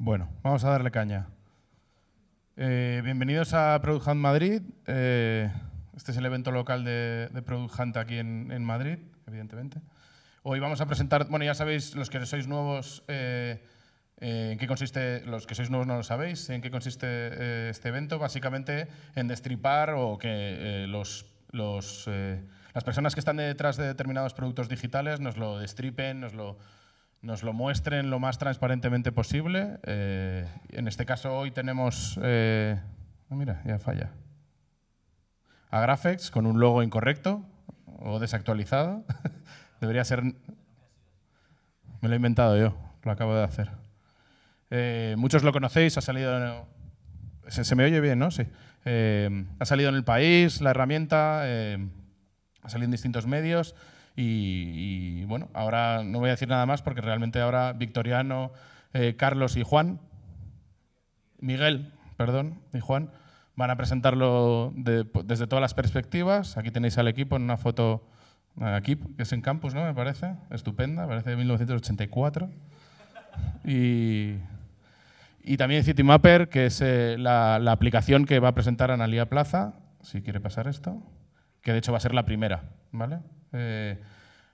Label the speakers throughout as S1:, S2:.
S1: Bueno, vamos a darle caña. Eh, bienvenidos a Product Hunt Madrid. Eh, este es el evento local de, Product Hunt aquí en, Madrid, evidentemente. Hoy vamos a presentar, bueno, ya sabéis, los que sois nuevos, eh, en qué consiste, los que sois nuevos no lo sabéis, en qué consiste este evento. Básicamente en destripar o que los las personas que están detrás de determinados productos digitales nos lo destripen, nos lo nos lo muestren lo más transparentemente posible. Eh, en este caso hoy tenemos... Eh, ah, mira, ya falla. A Graphics con un logo incorrecto o desactualizado. Debería ser... Me lo he inventado yo, lo acabo de hacer. Eh, muchos lo conocéis, ha salido... Se, se me oye bien, ¿no? Sí. ha salido en el país la herramienta, ha salido en distintos medios. Y, bueno, ahora no voy a decir nada más porque realmente ahora Victoriano, eh, Carlos y Juan, Miguel, perdón, y Juan, van a presentarlo desde todas las perspectivas. Aquí tenéis al equipo en una foto, eh, aquí, que es en campus, ¿no? Me parece, estupenda, parece de 1984. Y, y también CityMapper, que es eh, la, la aplicación que va a presentar Analia Plaza, si quiere pasar esto, que de hecho va a ser la primera, ¿vale? Eh,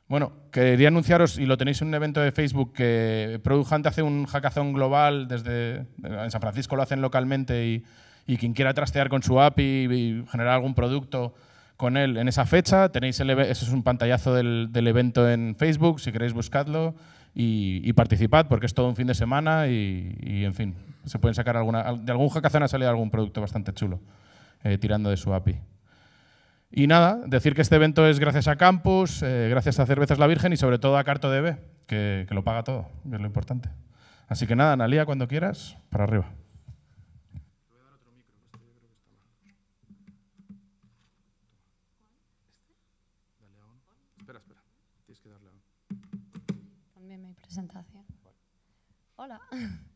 S1: bueno, quería anunciaros, y lo tenéis en un evento de Facebook, que Produjante hace un hackathon global desde. San Francisco lo hacen localmente y, quien quiera trastear con su API y, generar algún producto con él en esa fecha, tenéis ese es un pantallazo del, evento en Facebook, si queréis buscadlo y, y, participad porque es todo un fin de semana y, en fin, se pueden sacar alguna, de algún hackathon ha salido algún producto bastante chulo eh, tirando de su API. Y nada, decir que este evento es gracias a Campus, eh, gracias a Cervezas La Virgen y sobre todo a CartoDB, que, que lo paga todo, es lo importante. Así que nada, Analia, cuando quieras, para arriba.
S2: presentación. Hola.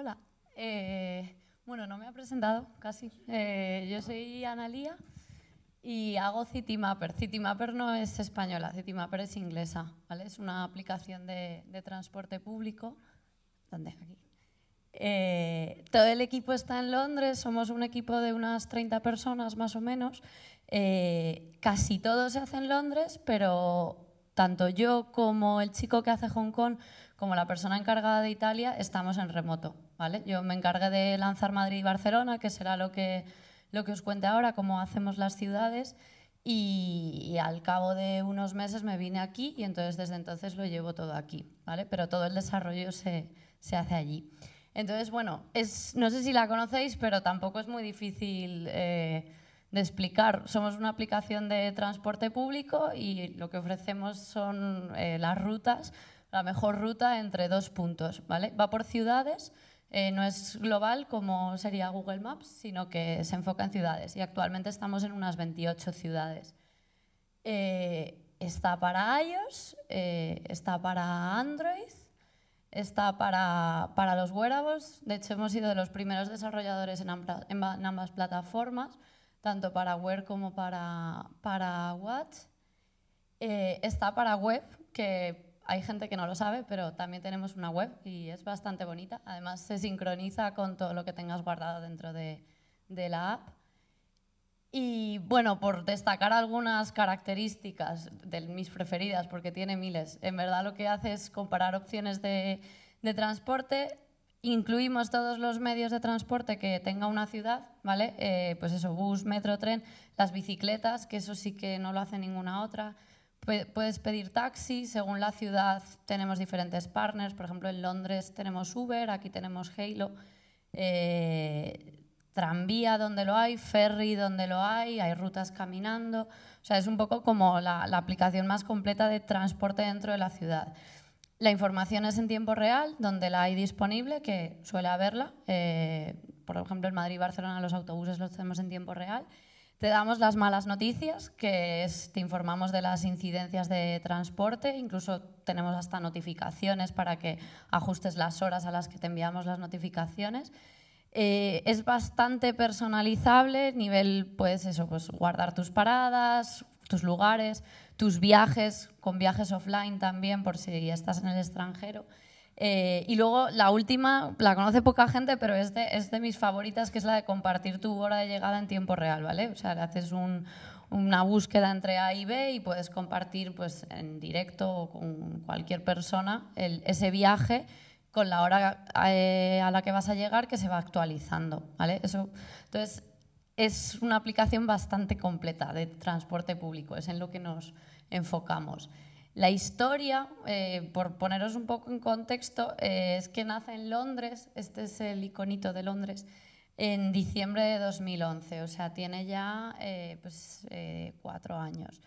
S2: Hola. Eh, bueno, no me ha presentado casi. Eh, yo soy Analía y hago CityMapper, CityMapper no es española, CityMapper es inglesa. Es una aplicación de, transporte público. Eh, todo el equipo está en Londres, somos un equipo de unas 30 personas más o menos. casi todo se hace en Londres, pero tanto yo como el chico que hace Hong Kong, como la persona encargada de Italia, estamos en remoto. ¿vale? Yo me encargué de lanzar Madrid y Barcelona, que será lo que, lo que os cuente ahora, cómo hacemos las ciudades. Y, al cabo de unos meses me vine aquí y entonces desde entonces lo llevo todo aquí, ¿vale? Pero todo el desarrollo se, se hace allí. Entonces, bueno, es, no sé si la conocéis, pero tampoco es muy difícil eh, de explicar. Somos una aplicación de transporte público y lo que ofrecemos son eh, las rutas, la mejor ruta entre dos puntos, ¿vale? Va por ciudades, eh, no es global como sería Google Maps, sino que se enfoca en ciudades y actualmente estamos en unas 28 ciudades. Eh, está para iOS, eh, está para Android, está para, para, los wearables. De hecho, hemos sido de los primeros desarrolladores en, ambas, plataformas, tanto para Wear como para, para Watch. está para web, que hay gente que no lo sabe, pero también tenemos una web y es bastante bonita. Además, se sincroniza con todo lo que tengas guardado dentro de, la app. Y bueno, por destacar algunas características de mis preferidas, porque tiene miles, en verdad lo que hace es comparar opciones de, transporte. Incluimos todos los medios de transporte que tenga una ciudad, ¿vale? Eh, pues eso, bus, metro, tren, las bicicletas, que eso sí que no lo hace ninguna otra, Puedes pedir taxi, según la ciudad tenemos diferentes partners, por ejemplo en Londres tenemos Uber, aquí tenemos Halo, eh, tranvía donde lo hay, ferry donde lo hay, hay rutas caminando, o sea, es un poco como la, aplicación más completa de transporte dentro de la ciudad. La información es en tiempo real, donde la hay disponible, que suele haberla, eh, por ejemplo en Madrid y Barcelona los autobuses los tenemos en tiempo real, te damos las malas noticias, que te informamos de las incidencias de transporte, incluso tenemos hasta notificaciones para que ajustes las horas a las que te enviamos las notificaciones. Eh, es bastante personalizable, nivel, pues eso, pues guardar tus paradas, tus lugares, tus viajes, con viajes offline también, por si estás en el extranjero. Eh, y luego la última, la conoce poca gente, pero es de, es de, mis favoritas, que es la de compartir tu hora de llegada en tiempo real, ¿vale? O sea, haces una búsqueda entre A y B y puedes compartir pues, en directo con cualquier persona ese viaje con la hora a, eh, a la que vas a llegar que se va actualizando, ¿vale? Eso, entonces, es una aplicación bastante completa de transporte público, es en lo que nos enfocamos. La historia, eh, por poneros un poco en contexto, eh, es que nace en Londres, este es el iconito de Londres, en diciembre de 2011, o sea, tiene ya eh, pues, cuatro años.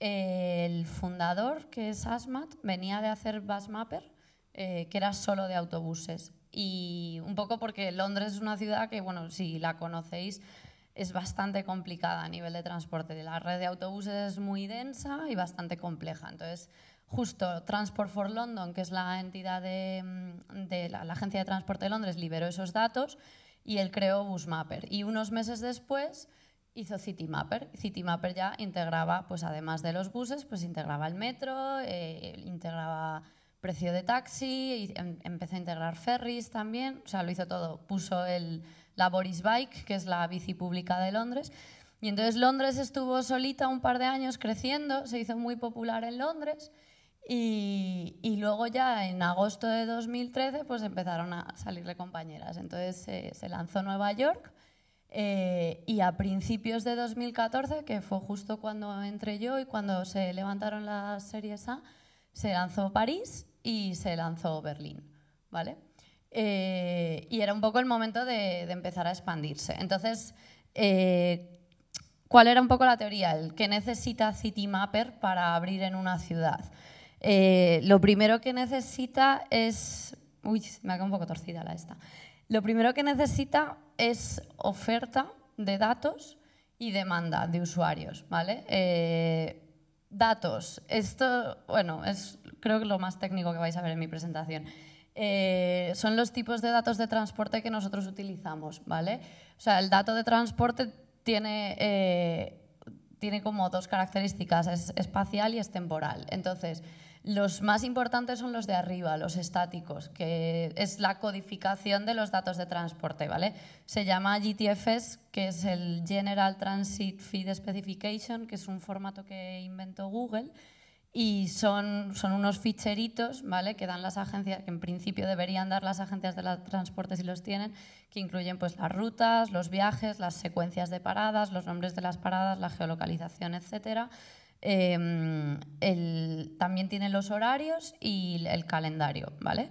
S2: El fundador, que es Asmat, venía de hacer Busmapper, que era solo de autobuses. Y un poco porque Londres es una ciudad que, bueno, si la conocéis, es bastante complicada a nivel de transporte. La red de autobuses es muy densa y bastante compleja. Entonces, justo Transport for London, que es la entidad de, mm, la, Agencia de Transporte de Londres, liberó esos datos y él creó Busmapper. Y unos meses después hizo Citymapper. Citymapper ya integraba, pues además de los buses, pues integraba el metro, eh, integraba precio de taxi, y em, empezó a integrar ferries también, o sea, lo hizo todo. Puso el, la Boris Bike, que es la bici pública de Londres. Y entonces Londres estuvo solita un par de años creciendo, se hizo muy popular en Londres y, luego ya en agosto de 2013 pues empezaron a salirle compañeras. Entonces se lanzó Nueva York eh, y a principios de 2014, que fue justo cuando entré yo y cuando se levantaron las series A, se lanzó París y se lanzó Berlín, ¿vale? Eh, y era un poco el momento de, empezar a expandirse. Entonces, eh, ¿cuál era un poco la teoría? El que necesita CityMapper para abrir en una ciudad. Eh, lo primero que necesita es... Uy, me ha quedado un poco torcida la esta. Lo primero que necesita es oferta de datos y demanda de usuarios, ¿vale? datos. Esto, bueno, es creo que lo más técnico que vais a ver en mi presentación. Eh, son los tipos de datos de transporte que nosotros utilizamos, ¿vale? O sea, el dato de transporte tiene, eh, tiene como dos características, es espacial y es temporal. Entonces, los más importantes son los de arriba, los estáticos, que es la codificación de los datos de transporte, ¿vale? Se llama GTFS, que es el General Transit Feed Specification, que es un formato que inventó Google, y son, son unos ficheritos ¿vale? que dan las agencias, que en principio deberían dar las agencias de los transportes si los tienen, que incluyen pues, las rutas, los viajes, las secuencias de paradas, los nombres de las paradas, la geolocalización, etcétera. Em, también tienen los horarios y el calendario, ¿vale?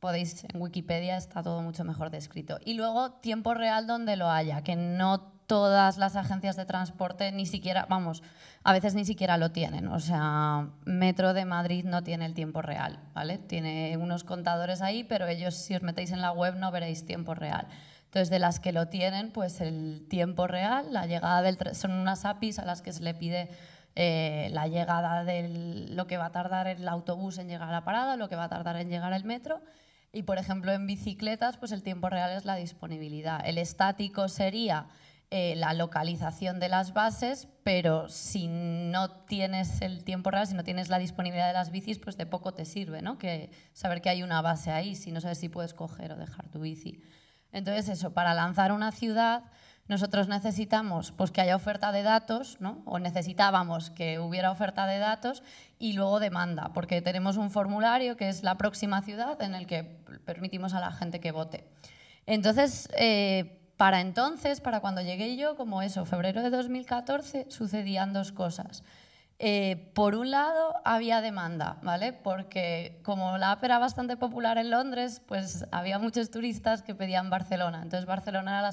S2: Podéis, en Wikipedia está todo mucho mejor descrito. Y luego tiempo real donde lo haya, que no todas las agencias de transporte ni siquiera, vamos, a veces ni siquiera lo tienen. O sea, Metro de Madrid no tiene el tiempo real, ¿vale? Tiene unos contadores ahí, pero ellos si os metéis en la web no veréis tiempo real. Entonces, de las que lo tienen, pues el tiempo real, la llegada del son unas APIs a las que se le pide eh, la llegada de lo que va a tardar el autobús en llegar a la parada, lo que va a tardar en llegar el metro. Y, por ejemplo, en bicicletas, pues el tiempo real es la disponibilidad. El estático sería eh, la localización de las bases, pero si no tienes el tiempo real, si no tienes la disponibilidad de las bicis, pues de poco te sirve, ¿no? Que saber que hay una base ahí, si no sabes si puedes coger o dejar tu bici. Entonces, eso, para lanzar una ciudad, nosotros necesitamos pues, que haya oferta de datos, ¿no? o necesitábamos que hubiera oferta de datos y luego demanda, porque tenemos un formulario que es la próxima ciudad en el que permitimos a la gente que vote. Entonces, eh, para entonces, para cuando llegué yo, como eso, febrero de 2014, sucedían dos cosas. Eh, por un lado, había demanda, ¿vale? Porque como la app era bastante popular en Londres, pues había muchos turistas que pedían Barcelona. Entonces, Barcelona era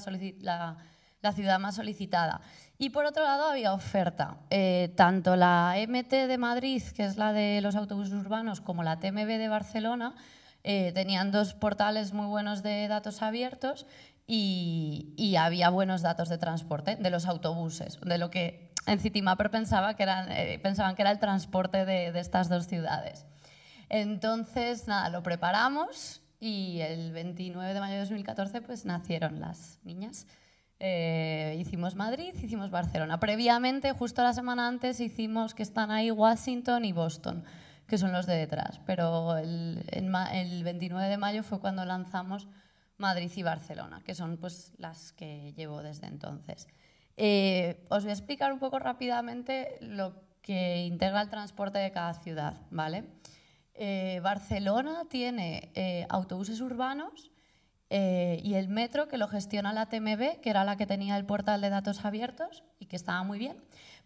S2: la, ciudad más solicitada. Y por otro lado, había oferta. Eh, tanto la MT de Madrid, que es la de los autobuses urbanos, como la TMB de Barcelona, eh, tenían dos portales muy buenos de datos abiertos y, había buenos datos de transporte, de los autobuses, de lo que en CityMapper pensaba que eran, eh, pensaban que era el transporte de, estas dos ciudades. Entonces, nada, lo preparamos y el 29 de mayo de 2014 pues nacieron las niñas. Eh, hicimos Madrid, hicimos Barcelona. Previamente, justo la semana antes, hicimos que están ahí Washington y Boston, que son los de detrás. Pero el 29 de mayo fue cuando lanzamos Madrid y Barcelona, que son pues, las que llevo desde entonces. Eh, os voy a explicar un poco rápidamente lo que integra el transporte de cada ciudad. ¿vale? Eh, Barcelona tiene eh, autobuses urbanos y el metro que lo gestiona la TMB, que era la que tenía el portal de datos abiertos y que estaba muy bien.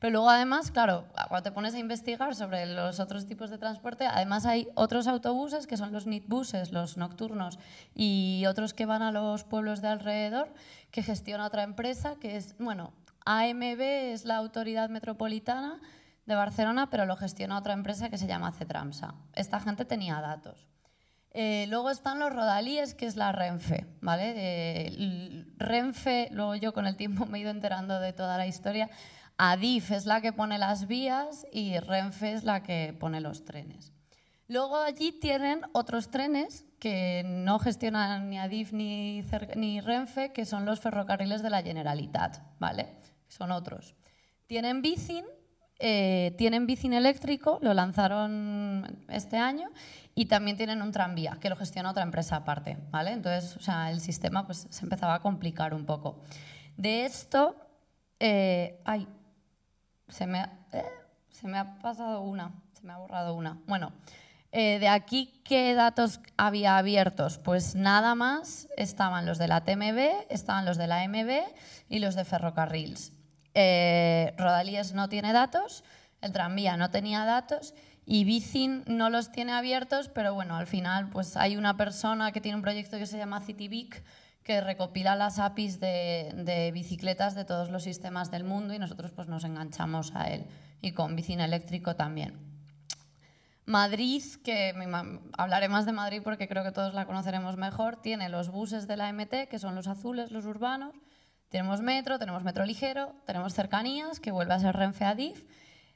S2: Pero luego además, claro, cuando te pones a investigar sobre los otros tipos de transporte, además hay otros autobuses que son los nitbuses, los nocturnos, y otros que van a los pueblos de alrededor, que gestiona otra empresa, que es, bueno, AMB es la autoridad metropolitana de Barcelona, pero lo gestiona otra empresa que se llama Cetramsa. Esta gente tenía datos. Eh, luego están los rodalíes, que es la Renfe, ¿vale? Eh, Renfe, luego yo con el tiempo me he ido enterando de toda la historia, Adif es la que pone las vías y Renfe es la que pone los trenes. Luego allí tienen otros trenes que no gestionan ni Adif ni, ni Renfe, que son los ferrocarriles de la Generalitat, ¿vale? Son otros. Tienen Bicin, eh, tienen Bicin eléctrico, lo lanzaron este año, y también tienen un tranvía, que lo gestiona otra empresa aparte, ¿vale? Entonces, sea, el sistema pues, se empezaba a complicar un poco. De esto, hay... Eh, eh, se me, ha, pasado una, se me ha borrado una. Bueno, eh, de aquí, ¿qué datos había abiertos? Pues nada más estaban los de la TMB, estaban los de la MB y los de ferrocarriles. Eh, no tiene datos, el tranvía no tenía datos y Bicin no los tiene abiertos, pero bueno, al final pues hay una persona que tiene un proyecto que se llama CityVic, que recopila las APIs de, bicicletas de todos los sistemas del mundo y nosotros pues, nos enganchamos a él y con Bicina Eléctrico también. Madrid, que hablaré más de Madrid porque creo que todos la conoceremos mejor, tiene los buses de la MT, que son los azules, los urbanos, tenemos metro, tenemos metro ligero, tenemos cercanías, que vuelve a ser Renfe Adif,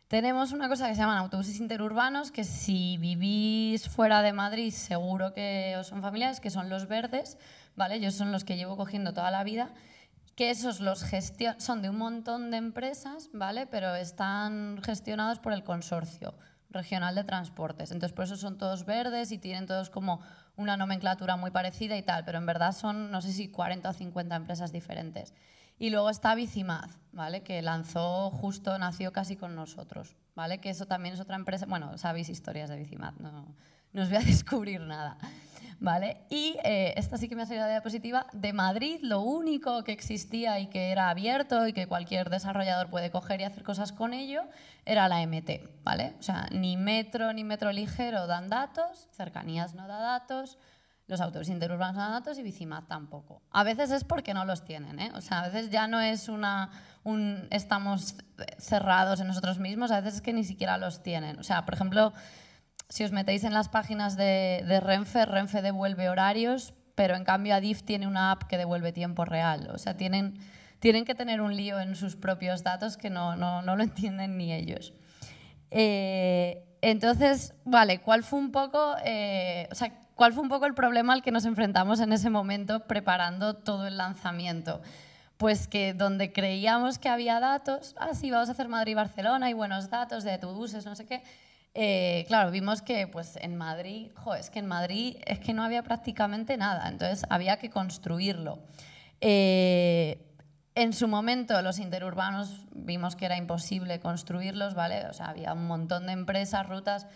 S2: tenemos una cosa que se llaman autobuses interurbanos, que si vivís fuera de Madrid seguro que os son familiares, que son los verdes, ¿vale? Yo son los que llevo cogiendo toda la vida, que esos los gestion son de un montón de empresas, ¿vale? Pero están gestionados por el consorcio regional de transportes. Entonces, por eso son todos verdes y tienen todos como una nomenclatura muy parecida y tal, pero en verdad son, no sé si 40 o 50 empresas diferentes. Y luego está Bicimad, ¿vale? Que lanzó justo, nació casi con nosotros, ¿vale? Que eso también es otra empresa, bueno, sabéis historias de Bicimad, no, os voy a descubrir nada, ¿vale? Y eh, esta sí que me ha salido la diapositiva, de Madrid lo único que existía y que era abierto y que cualquier desarrollador puede coger y hacer cosas con ello, era la MT, ¿vale? O sea, ni metro ni metro ligero dan datos, cercanías no da datos, los autores interurbanos de datos y víctimas tampoco. A veces es porque no los tienen, ¿eh? O sea, a veces ya no es una, un estamos cerrados en nosotros mismos, a veces es que ni siquiera los tienen. O sea, por ejemplo, si os metéis en las páginas de, Renfe, Renfe devuelve horarios, pero en cambio Adif tiene una app que devuelve tiempo real. O sea, tienen, tienen que tener un lío en sus propios datos que no, lo entienden ni ellos. Eh, entonces, vale, ¿cuál fue un poco, eh, o sea, ¿Cuál fue un poco el problema al que nos enfrentamos en ese momento preparando todo el lanzamiento? Pues que donde creíamos que había datos, ah, sí, vamos a hacer Madrid-Barcelona, y buenos datos de autobuses, no sé qué, eh, claro, vimos que pues, en Madrid, jo, es que en Madrid es que no había prácticamente nada, entonces había que construirlo. Eh, en su momento los interurbanos vimos que era imposible construirlos, ¿vale? O sea, había un montón de empresas, rutas,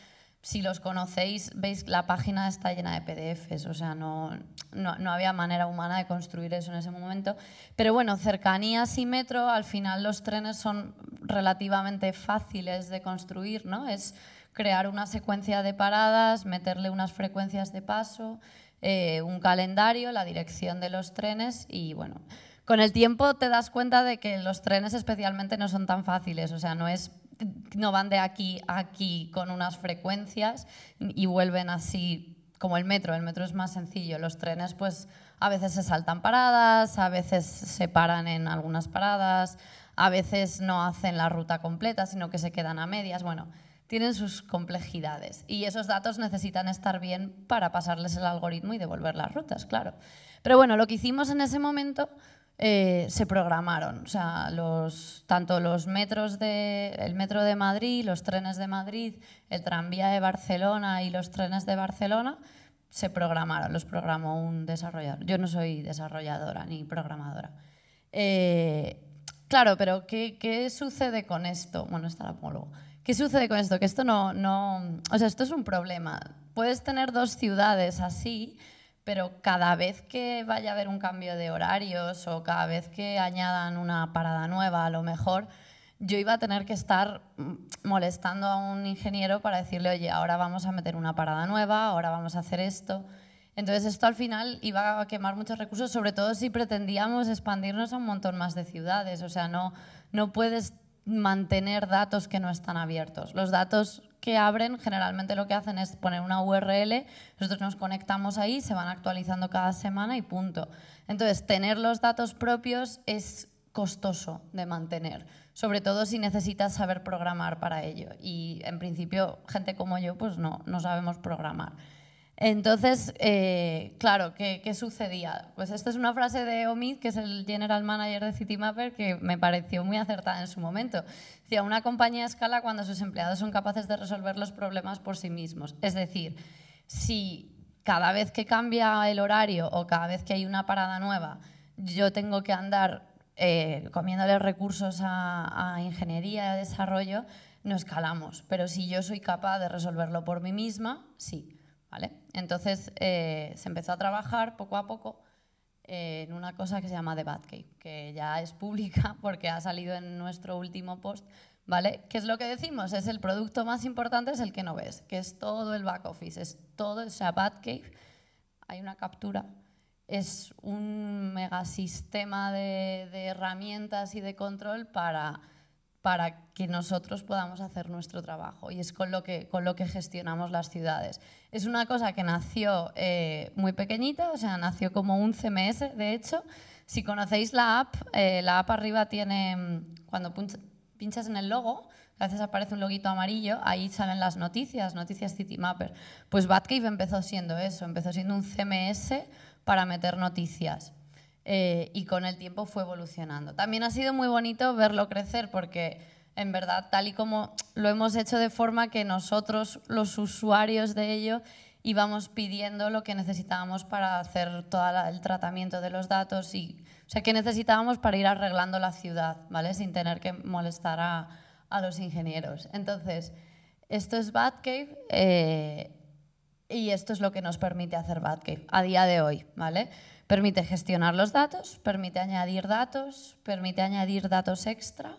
S2: si los conocéis, veis la página está llena de PDFs, o sea, no, no, había manera humana de construir eso en ese momento. Pero bueno, cercanías y metro, al final los trenes son relativamente fáciles de construir, ¿no? Es crear una secuencia de paradas, meterle unas frecuencias de paso, eh, un calendario, la dirección de los trenes y bueno. Con el tiempo te das cuenta de que los trenes especialmente no son tan fáciles, o sea, no es no van de aquí a aquí con unas frecuencias y vuelven así como el metro. El metro es más sencillo. Los trenes, pues a veces se saltan paradas, a veces se paran en algunas paradas, a veces no hacen la ruta completa, sino que se quedan a medias. Bueno, tienen sus complejidades y esos datos necesitan estar bien para pasarles el algoritmo y devolver las rutas, claro. Pero bueno, lo que hicimos en ese momento eh, se programaron. O sea, tanto los metros de, el metro de Madrid, los trenes de Madrid, el tranvía de Barcelona y los trenes de Barcelona se programaron, los programó un desarrollador. Yo no soy desarrolladora ni programadora. Eh, claro, pero ¿qué, sucede con esto? Bueno, está la ¿Qué sucede con esto? Que esto no, no... O sea, esto es un problema. Puedes tener dos ciudades así, pero cada vez que vaya a haber un cambio de horarios o cada vez que añadan una parada nueva, a lo mejor yo iba a tener que estar mm, molestando a un ingeniero para decirle, oye, ahora vamos a meter una parada nueva, ahora vamos a hacer esto. Entonces esto al final iba a quemar muchos recursos, sobre todo si pretendíamos expandirnos a un montón más de ciudades. O sea, no, no puedes mantener datos que no están abiertos. Los datos que abren generalmente lo que hacen es poner una URL, nosotros nos conectamos ahí, se van actualizando cada semana y punto. Entonces, tener los datos propios es costoso de mantener, sobre todo si necesitas saber programar para ello. Y en principio, gente como yo, pues no, no sabemos programar. Entonces, eh, claro, ¿qué, sucedía? Pues esta es una frase de Omid, que es el general manager de Citymapper, que me pareció muy acertada en su momento. Decía, una compañía escala cuando sus empleados son capaces de resolver los problemas por sí mismos. Es decir, si cada vez que cambia el horario o cada vez que hay una parada nueva, yo tengo que andar eh, comiéndole recursos a, ingeniería, a desarrollo, no escalamos. Pero si yo soy capaz de resolverlo por mí misma, sí. Entonces eh, se empezó a trabajar poco a poco eh, en una cosa que se llama The Bad Cave, que ya es pública porque ha salido en nuestro último post, ¿vale? ¿Qué es lo que decimos? Es el producto más importante, es el que no ves, que es todo el back office, es todo, o sea, Bad Cave, hay una captura, es un megasistema de, de herramientas y de control para para que nosotros podamos hacer nuestro trabajo y es con lo que, con lo que gestionamos las ciudades. Es una cosa que nació eh, muy pequeñita, o sea, nació como un CMS, de hecho. Si conocéis la app, eh, la app arriba tiene, mm, cuando pinchas en el logo, a veces aparece un loguito amarillo, ahí salen las noticias, noticias City Mapper. Pues Batcave empezó siendo eso, empezó siendo un CMS para meter noticias. Eh, y con el tiempo fue evolucionando. También ha sido muy bonito verlo crecer porque en verdad tal y como lo hemos hecho de forma que nosotros, los usuarios de ello, íbamos pidiendo lo que necesitábamos para hacer todo el tratamiento de los datos y o sea, que necesitábamos para ir arreglando la ciudad, ¿vale? Sin tener que molestar a, los ingenieros. Entonces, esto es Batcave. Eh, y esto es lo que nos permite hacer Batcave a día de hoy, ¿vale? Permite gestionar los datos, permite añadir datos, permite añadir datos extra,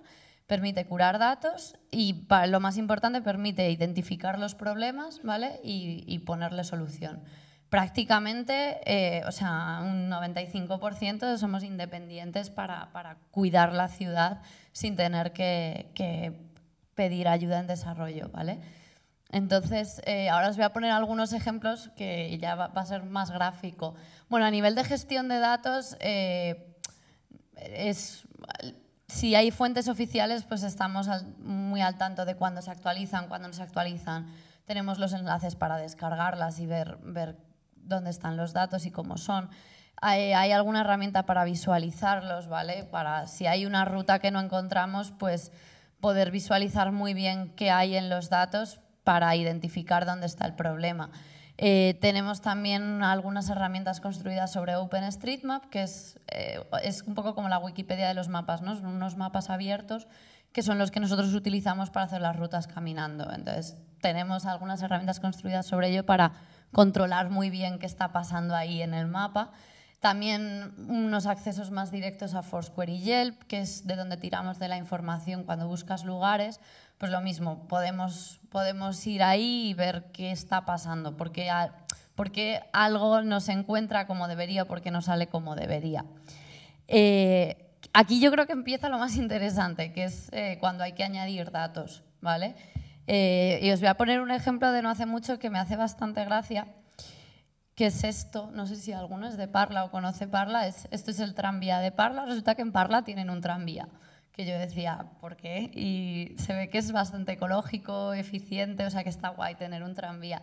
S2: permite curar datos y lo más importante permite identificar los problemas, ¿vale? Y, ponerle solución. Prácticamente, eh, o sea, un 95% somos independientes para, cuidar la ciudad sin tener que, que pedir ayuda en desarrollo, ¿vale? Entonces, eh, ahora os voy a poner algunos ejemplos que ya va, a ser más gráfico. Bueno, a nivel de gestión de datos, eh, si hay fuentes oficiales, pues estamos muy al tanto de cuándo se actualizan, cuándo no se actualizan. Tenemos los enlaces para descargarlas y ver, dónde están los datos y cómo son. hay, alguna herramienta para visualizarlos, ¿vale? Para si hay una ruta que no encontramos, pues poder visualizar muy bien qué hay en los datos para identificar dónde está el problema. Eh, tenemos también algunas herramientas construidas sobre OpenStreetMap, que eh, es, un poco como la Wikipedia de los mapas, ¿no? unos mapas abiertos que son los que nosotros utilizamos para hacer las rutas caminando. Entonces, tenemos algunas herramientas construidas sobre ello para controlar muy bien qué está pasando ahí en el mapa. También unos accesos más directos a Foursquare y Yelp, que es de donde tiramos de la información cuando buscas lugares pues lo mismo, podemos, ir ahí y ver qué está pasando, porque, porque algo no se encuentra como debería, porque no sale como debería. Eh, aquí yo creo que empieza lo más interesante, que es eh, cuando hay que añadir datos, ¿vale? Eh, y os voy a poner un ejemplo de no hace mucho que me hace bastante gracia, que es esto, no sé si alguno es de Parla o conoce Parla, es, esto es el tranvía de Parla, resulta que en Parla tienen un tranvía que yo decía, ¿por qué? Y se ve que es bastante ecológico, eficiente, o sea que está guay tener un tranvía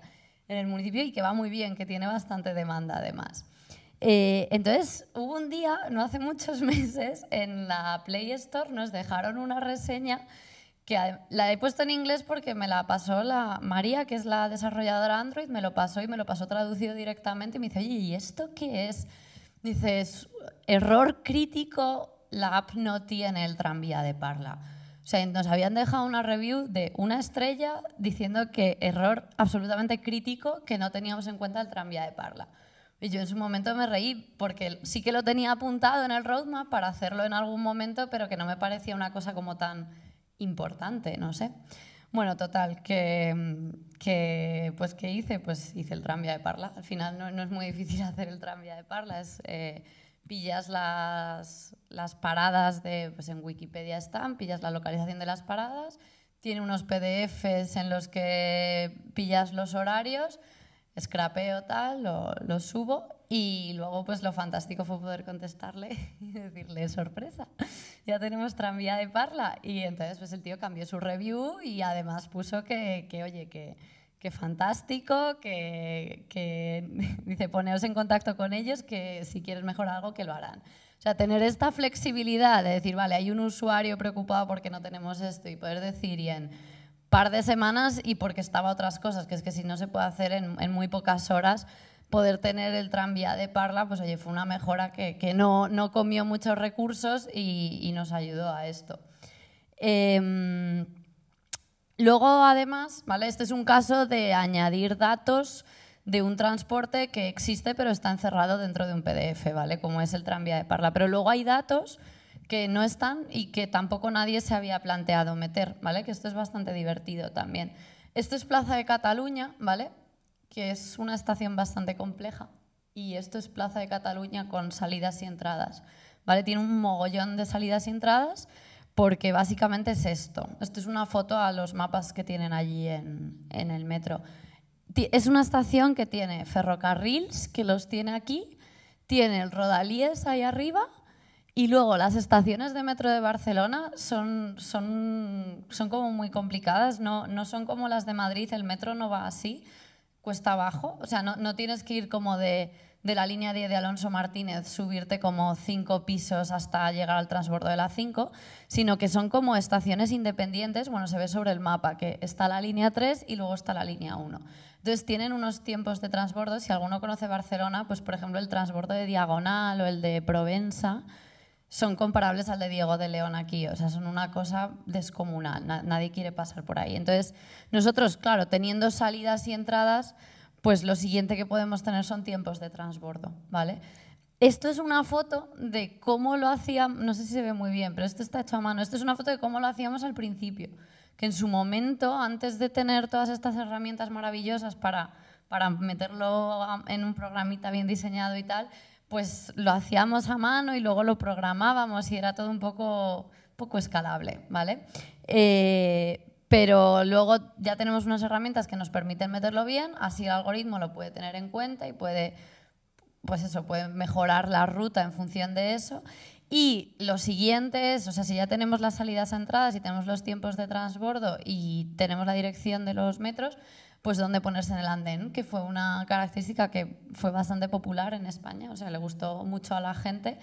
S2: en el municipio y que va muy bien, que tiene bastante demanda además. Eh, entonces, hubo un día, no hace muchos meses, en la Play Store nos dejaron una reseña que la he puesto en inglés porque me la pasó la María, que es la desarrolladora Android, me lo pasó y me lo pasó traducido directamente y me dice, oye, ¿y esto qué es? Dices, error crítico la app no tiene el tranvía de Parla. O sea, nos habían dejado una review de una estrella diciendo que error absolutamente crítico que no teníamos en cuenta el tranvía de Parla. Y yo en su momento me reí porque sí que lo tenía apuntado en el roadmap para hacerlo en algún momento, pero que no me parecía una cosa como tan importante, no sé. Bueno, total, que, pues ¿qué hice? Pues hice el tranvía de Parla. Al final no, es muy difícil hacer el tranvía de Parla, es... Eh, pillas las, las paradas de, pues en Wikipedia están, pillas la localización de las paradas, tiene unos PDFs en los que pillas los horarios, scrapeo tal, lo, lo subo y luego pues lo fantástico fue poder contestarle y decirle, sorpresa, ya tenemos tranvía de Parla. Y entonces pues el tío cambió su review y además puso que oye, que que fantástico, que, que dice poneos en contacto con ellos, que si quieres mejorar algo, que lo harán. O sea, tener esta flexibilidad de decir, vale, hay un usuario preocupado porque no tenemos esto y poder decir y en par de semanas y porque estaba otras cosas, que es que si no se puede hacer en, muy pocas horas, poder tener el tranvía de Parla, pues oye, fue una mejora que, que no, no, comió muchos recursos y, nos ayudó a esto. Em, Luego, además, ¿vale? este es un caso de añadir datos de un transporte que existe pero está encerrado dentro de un PDF, ¿vale? como es el tranvía de Parla. Pero luego hay datos que no están y que tampoco nadie se había planteado meter, ¿vale? que esto es bastante divertido también. Esto es Plaza de Cataluña, ¿vale? que es una estación bastante compleja y esto es Plaza de Cataluña con salidas y entradas. ¿vale? Tiene un mogollón de salidas y entradas porque básicamente es esto. Esto es una foto a los mapas que tienen allí en, en el metro. Es una estación que tiene ferrocarriles, que los tiene aquí, tiene el Rodalíes ahí arriba y luego las estaciones de metro de Barcelona son, son, son como muy complicadas, no, no son como las de Madrid, el metro no va así, cuesta abajo, o sea, no, no tienes que ir como de de la línea 10 de Alonso Martínez subirte como cinco pisos hasta llegar al transbordo de la 5, sino que son como estaciones independientes, bueno, se ve sobre el mapa que está la línea 3 y luego está la línea 1. Entonces tienen unos tiempos de transbordo, si alguno conoce Barcelona, pues por ejemplo el transbordo de Diagonal o el de Provenza, son comparables al de Diego de León aquí, o sea, son una cosa descomunal, nadie quiere pasar por ahí. Entonces, nosotros, claro, teniendo salidas y entradas, pues lo siguiente que podemos tener son tiempos de transbordo, ¿vale? Esto es una foto de cómo lo hacíamos, no sé si se ve muy bien, pero esto está hecho a mano. Esto es una foto de cómo lo hacíamos al principio, que en su momento, antes de tener todas estas herramientas maravillosas para, para meterlo en un programita bien diseñado y tal, pues lo hacíamos a mano y luego lo programábamos y era todo un poco, poco escalable, ¿vale? Eh, pero luego ya tenemos unas herramientas que nos permiten meterlo bien, así el algoritmo lo puede tener en cuenta y puede, pues eso, puede mejorar la ruta en función de eso. Y lo siguiente es, o sea, si ya tenemos las salidas a entradas y tenemos los tiempos de transbordo y tenemos la dirección de los metros, pues dónde ponerse en el andén, que fue una característica que fue bastante popular en España, o sea, le gustó mucho a la gente.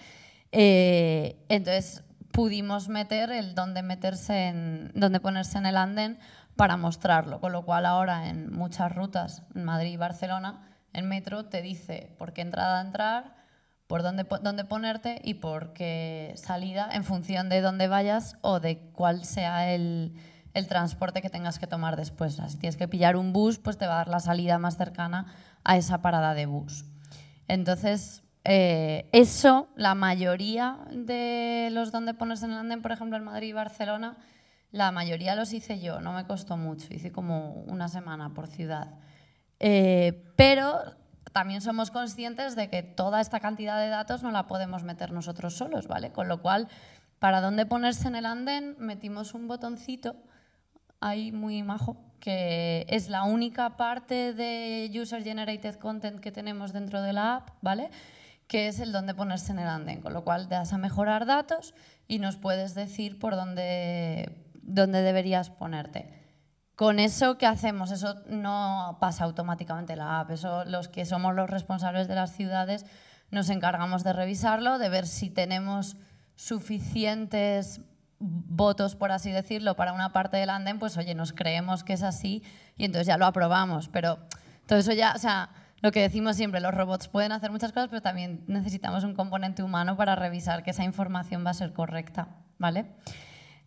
S2: Eh, entonces, pudimos meter el dónde meterse en dónde ponerse en el andén para mostrarlo, con lo cual ahora en muchas rutas en Madrid y Barcelona en metro te dice por qué entrada entrar, por dónde, dónde ponerte y por qué salida en función de dónde vayas o de cuál sea el, el transporte que tengas que tomar después. Si tienes que pillar un bus, pues te va a dar la salida más cercana a esa parada de bus. Entonces, eh, eso, la mayoría de los donde ponerse en el andén, por ejemplo en Madrid y Barcelona, la mayoría los hice yo, no me costó mucho, hice como una semana por ciudad. Eh, pero también somos conscientes de que toda esta cantidad de datos no la podemos meter nosotros solos, ¿vale? Con lo cual, para donde ponerse en el andén, metimos un botoncito ahí muy majo, que es la única parte de User Generated Content que tenemos dentro de la app, ¿vale? que es el dónde ponerse en el andén, con lo cual te das a mejorar datos y nos puedes decir por dónde, dónde deberías ponerte. Con eso, ¿qué hacemos? Eso no pasa automáticamente la app. Eso, los que somos los responsables de las ciudades nos encargamos de revisarlo, de ver si tenemos suficientes votos, por así decirlo, para una parte del andén, pues oye, nos creemos que es así y entonces ya lo aprobamos. Pero todo eso ya, o sea, lo que decimos siempre, los robots pueden hacer muchas cosas, pero también necesitamos un componente humano para revisar que esa información va a ser correcta, ¿vale?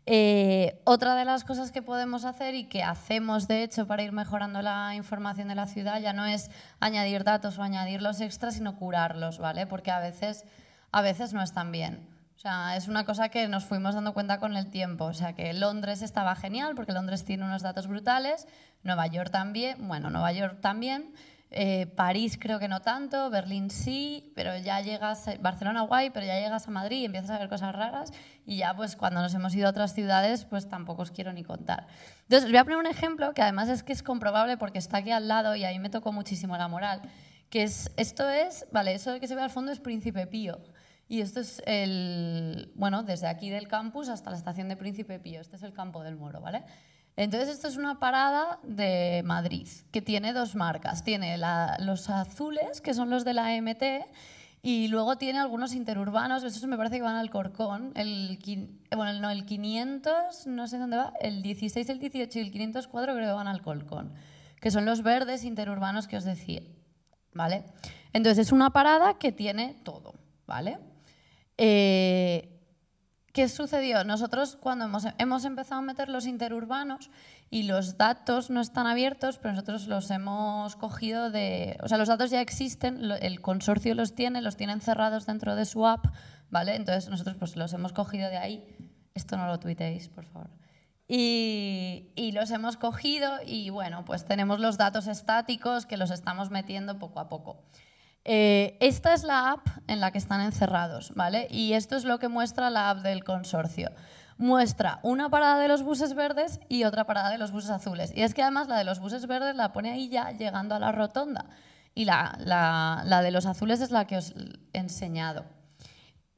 S2: Eh, otra de las cosas que podemos hacer y que hacemos, de hecho, para ir mejorando la información de la ciudad ya no es añadir datos o añadir los extras, sino curarlos, ¿vale? Porque a veces, a veces no están bien. O sea, es una cosa que nos fuimos dando cuenta con el tiempo. O sea, que Londres estaba genial porque Londres tiene unos datos brutales, Nueva York también, bueno, Nueva York también, eh, París creo que no tanto, Berlín sí, pero ya llegas, Barcelona guay, pero ya llegas a Madrid y empiezas a ver cosas raras y ya pues cuando nos hemos ido a otras ciudades pues tampoco os quiero ni contar. Entonces os voy a poner un ejemplo que además es que es comprobable porque está aquí al lado y a mí me tocó muchísimo la moral, que es, esto es, vale, eso que se ve al fondo es Príncipe Pío. Y esto es el, bueno, desde aquí del campus hasta la estación de Príncipe Pío, este es el campo del Moro, ¿vale? Entonces, esto es una parada de Madrid que tiene dos marcas. Tiene los azules, que son los de la MT, y luego tiene algunos interurbanos, eso me parece que van al Corcón, el, bueno, no, el 500, no sé dónde va, el 16, el 18 y el 504 creo que van al Corcón, que son los verdes interurbanos que os decía, ¿vale? Entonces es una parada que tiene todo, ¿vale? Eh, ¿Qué sucedió? Nosotros cuando hemos, empezado a meter los interurbanos y los datos no están abiertos, pero nosotros los hemos cogido de... O sea, los datos ya existen, el consorcio los tiene, los tienen cerrados dentro de su app, ¿vale? Entonces nosotros pues los hemos cogido de ahí. Esto no lo tuiteéis, por favor. Y, y los hemos cogido y bueno, pues tenemos los datos estáticos que los estamos metiendo poco a poco. Eh, esta es la app en la que están encerrados, ¿vale? Y esto es lo que muestra la app del consorcio. Muestra una parada de los buses verdes y otra parada de los buses azules. Y es que además la de los buses verdes la pone ahí ya llegando a la rotonda. Y la, de los azules es la que os he enseñado.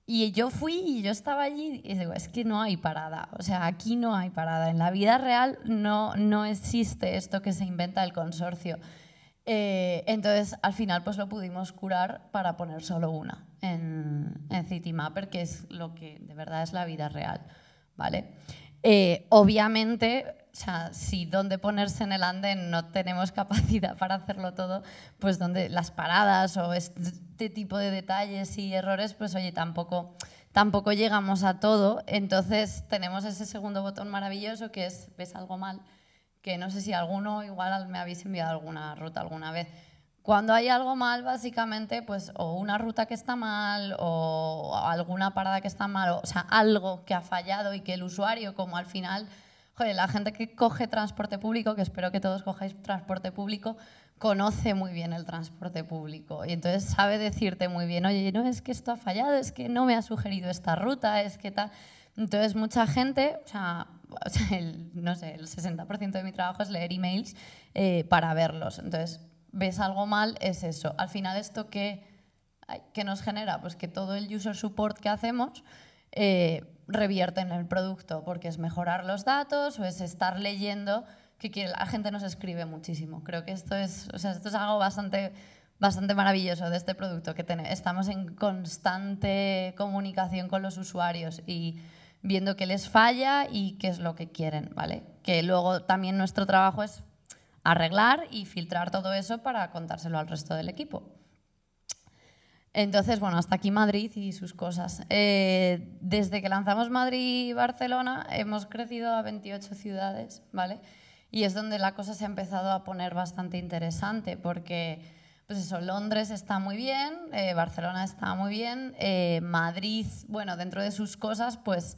S2: Y yo fui y yo estaba allí y digo, es que no hay parada, o sea, aquí no hay parada. En la vida real no existe esto que se inventa el consorcio. Eh, entonces, al final, pues lo pudimos curar para poner solo una en, en CityMapper, que es lo que de verdad es la vida real, ¿vale? Eh, obviamente, o sea, si dónde ponerse en el andén no tenemos capacidad para hacerlo todo, pues donde las paradas o este tipo de detalles y errores, pues oye, tampoco, tampoco llegamos a todo. Entonces tenemos ese segundo botón maravilloso que es ves algo mal que no sé si alguno igual me habéis enviado alguna ruta alguna vez. Cuando hay algo mal, básicamente, pues o una ruta que está mal o alguna parada que está mal, o sea, algo que ha fallado y que el usuario, como al final, joder, la gente que coge transporte público, que espero que todos cojáis transporte público, conoce muy bien el transporte público y entonces sabe decirte muy bien, oye, no es que esto ha fallado, es que no me ha sugerido esta ruta, es que tal. Entonces mucha gente, o sea, el, no sé, el 60% de mi trabajo es leer emails eh, para verlos. Entonces, ves algo mal, es eso. Al final, ¿esto que que nos genera? Pues que todo el user support que hacemos eh, revierte en el producto, porque es mejorar los datos o es estar leyendo, que, quiere la gente nos escribe muchísimo. Creo que esto es, o sea, esto es algo bastante bastante maravilloso de este producto que tenemos. estamos en constante comunicación con los usuarios y viendo qué les falla y qué es lo que quieren, ¿vale? Que luego también nuestro trabajo es arreglar y filtrar todo eso para contárselo al resto del equipo. Entonces, bueno, hasta aquí Madrid y sus cosas. Eh, desde que lanzamos Madrid y Barcelona hemos crecido a 28 ciudades, ¿vale? Y es donde la cosa se ha empezado a poner bastante interesante porque, pues eso, Londres está muy bien, eh, Barcelona está muy bien, eh, Madrid, bueno, dentro de sus cosas, pues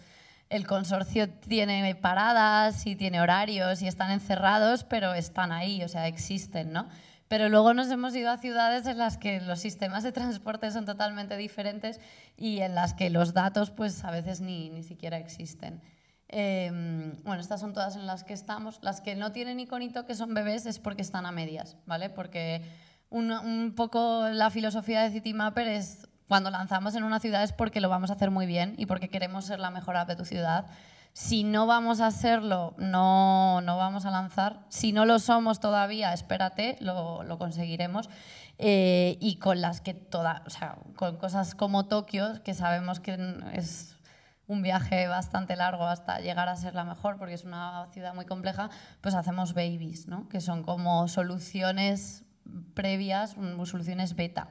S2: el consorcio tiene paradas y tiene horarios y están encerrados, pero están ahí, o sea, existen, ¿no? Pero luego nos hemos ido a ciudades en las que los sistemas de transporte son totalmente diferentes y en las que los datos pues a veces ni, siquiera existen. Em, bueno, estas son todas en las que estamos. Las que no tienen iconito, que son bebés, es porque están a medias, ¿vale? Porque un, un poco la filosofía de Citymapper es cuando lanzamos en una ciudad es porque lo vamos a hacer muy bien y porque queremos ser la mejor app de tu ciudad. Si no vamos a hacerlo, no, no vamos a lanzar. Si no lo somos todavía, espérate, lo, lo conseguiremos. Eh, y con las que toda, o sea, con cosas como Tokio, que sabemos que es un viaje bastante largo hasta llegar a ser la mejor, porque es una ciudad muy compleja, pues hacemos babies, ¿no? que son como soluciones previas, soluciones beta.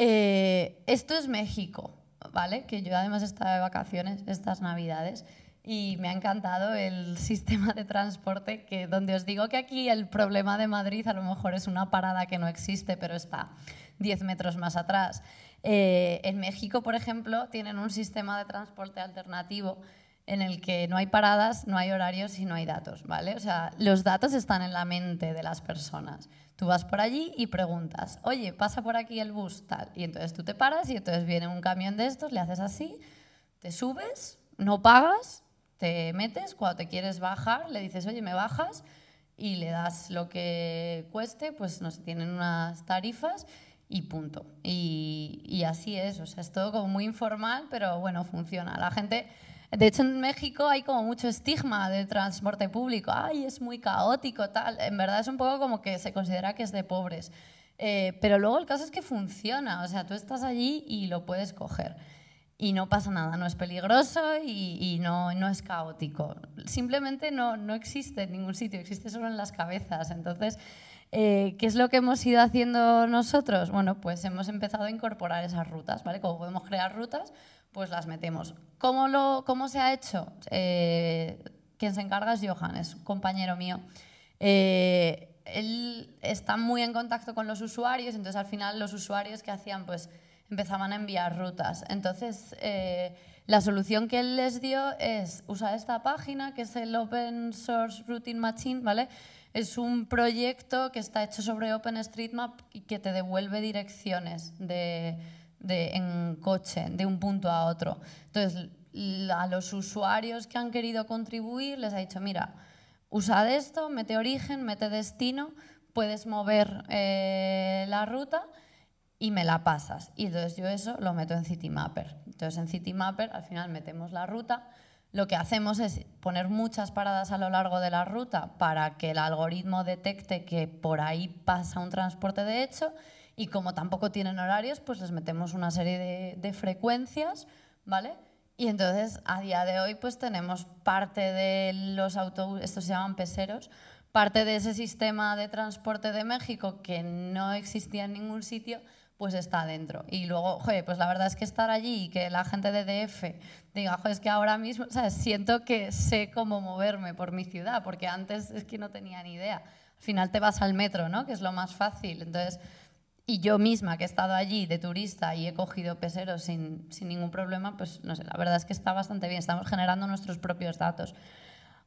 S2: Eh, esto es México, ¿vale? Que yo además estaba de vacaciones estas navidades y me ha encantado el sistema de transporte, que donde os digo que aquí el problema de Madrid a lo mejor es una parada que no existe, pero está 10 metros más atrás. Eh, en México, por ejemplo, tienen un sistema de transporte alternativo en el que no hay paradas, no hay horarios y no hay datos, ¿vale? O sea, los datos están en la mente de las personas. Tú vas por allí y preguntas, oye, pasa por aquí el bus, tal. Y entonces tú te paras y entonces viene un camión de estos, le haces así, te subes, no pagas, te metes, cuando te quieres bajar, le dices, oye, me bajas y le das lo que cueste, pues no sé, tienen unas tarifas y punto. Y, así es, o sea, es todo como muy informal, pero bueno, funciona. La gente de hecho, en México hay como mucho estigma de transporte público. Ay, es muy caótico, tal. En verdad es un poco como que se considera que es de pobres. Eh, pero luego el caso es que funciona. O sea, tú estás allí y lo puedes coger. Y no pasa nada, no es peligroso y, y no, no es caótico. Simplemente no, no existe en ningún sitio, existe solo en las cabezas. Entonces, eh, ¿Qué es lo que hemos ido haciendo nosotros? Bueno, pues hemos empezado a incorporar esas rutas, ¿vale? Como podemos crear rutas, pues las metemos. ¿Cómo, lo, cómo se ha hecho? Eh, quien se encarga es Johan, es un compañero mío. Eh, él está muy en contacto con los usuarios, entonces al final los usuarios que hacían, pues empezaban a enviar rutas. Entonces, la solución que él les dio es usar esta página, que es el Open Source Routing Machine, ¿vale? Es un proyecto que está hecho sobre OpenStreetMap y que te devuelve direcciones de, en coche de un punto a otro. Entonces, a los usuarios que han querido contribuir les ha dicho, mira, usad esto, mete origen, mete destino, puedes mover eh, la ruta y me la pasas. Y entonces yo eso lo meto en Citymapper. Entonces en Citymapper al final metemos la ruta, lo que hacemos es poner muchas paradas a lo largo de la ruta para que el algoritmo detecte que por ahí pasa un transporte de hecho y como tampoco tienen horarios, pues les metemos una serie de, frecuencias, ¿vale? Y entonces a día de hoy pues tenemos parte de los autobuses, estos se llaman peseros, parte de ese sistema de transporte de México que no existía en ningún sitio pues está adentro. Y luego, joder, pues la verdad es que estar allí y que la gente de DF diga, joder, es que ahora mismo, o sea, siento que sé cómo moverme por mi ciudad, porque antes es que no tenía ni idea. Al final te vas al metro, ¿no? Que es lo más fácil. Entonces, y yo misma que he estado allí de turista y he cogido peseros sin, ningún problema, pues no sé, la verdad es que está bastante bien. Estamos generando nuestros propios datos.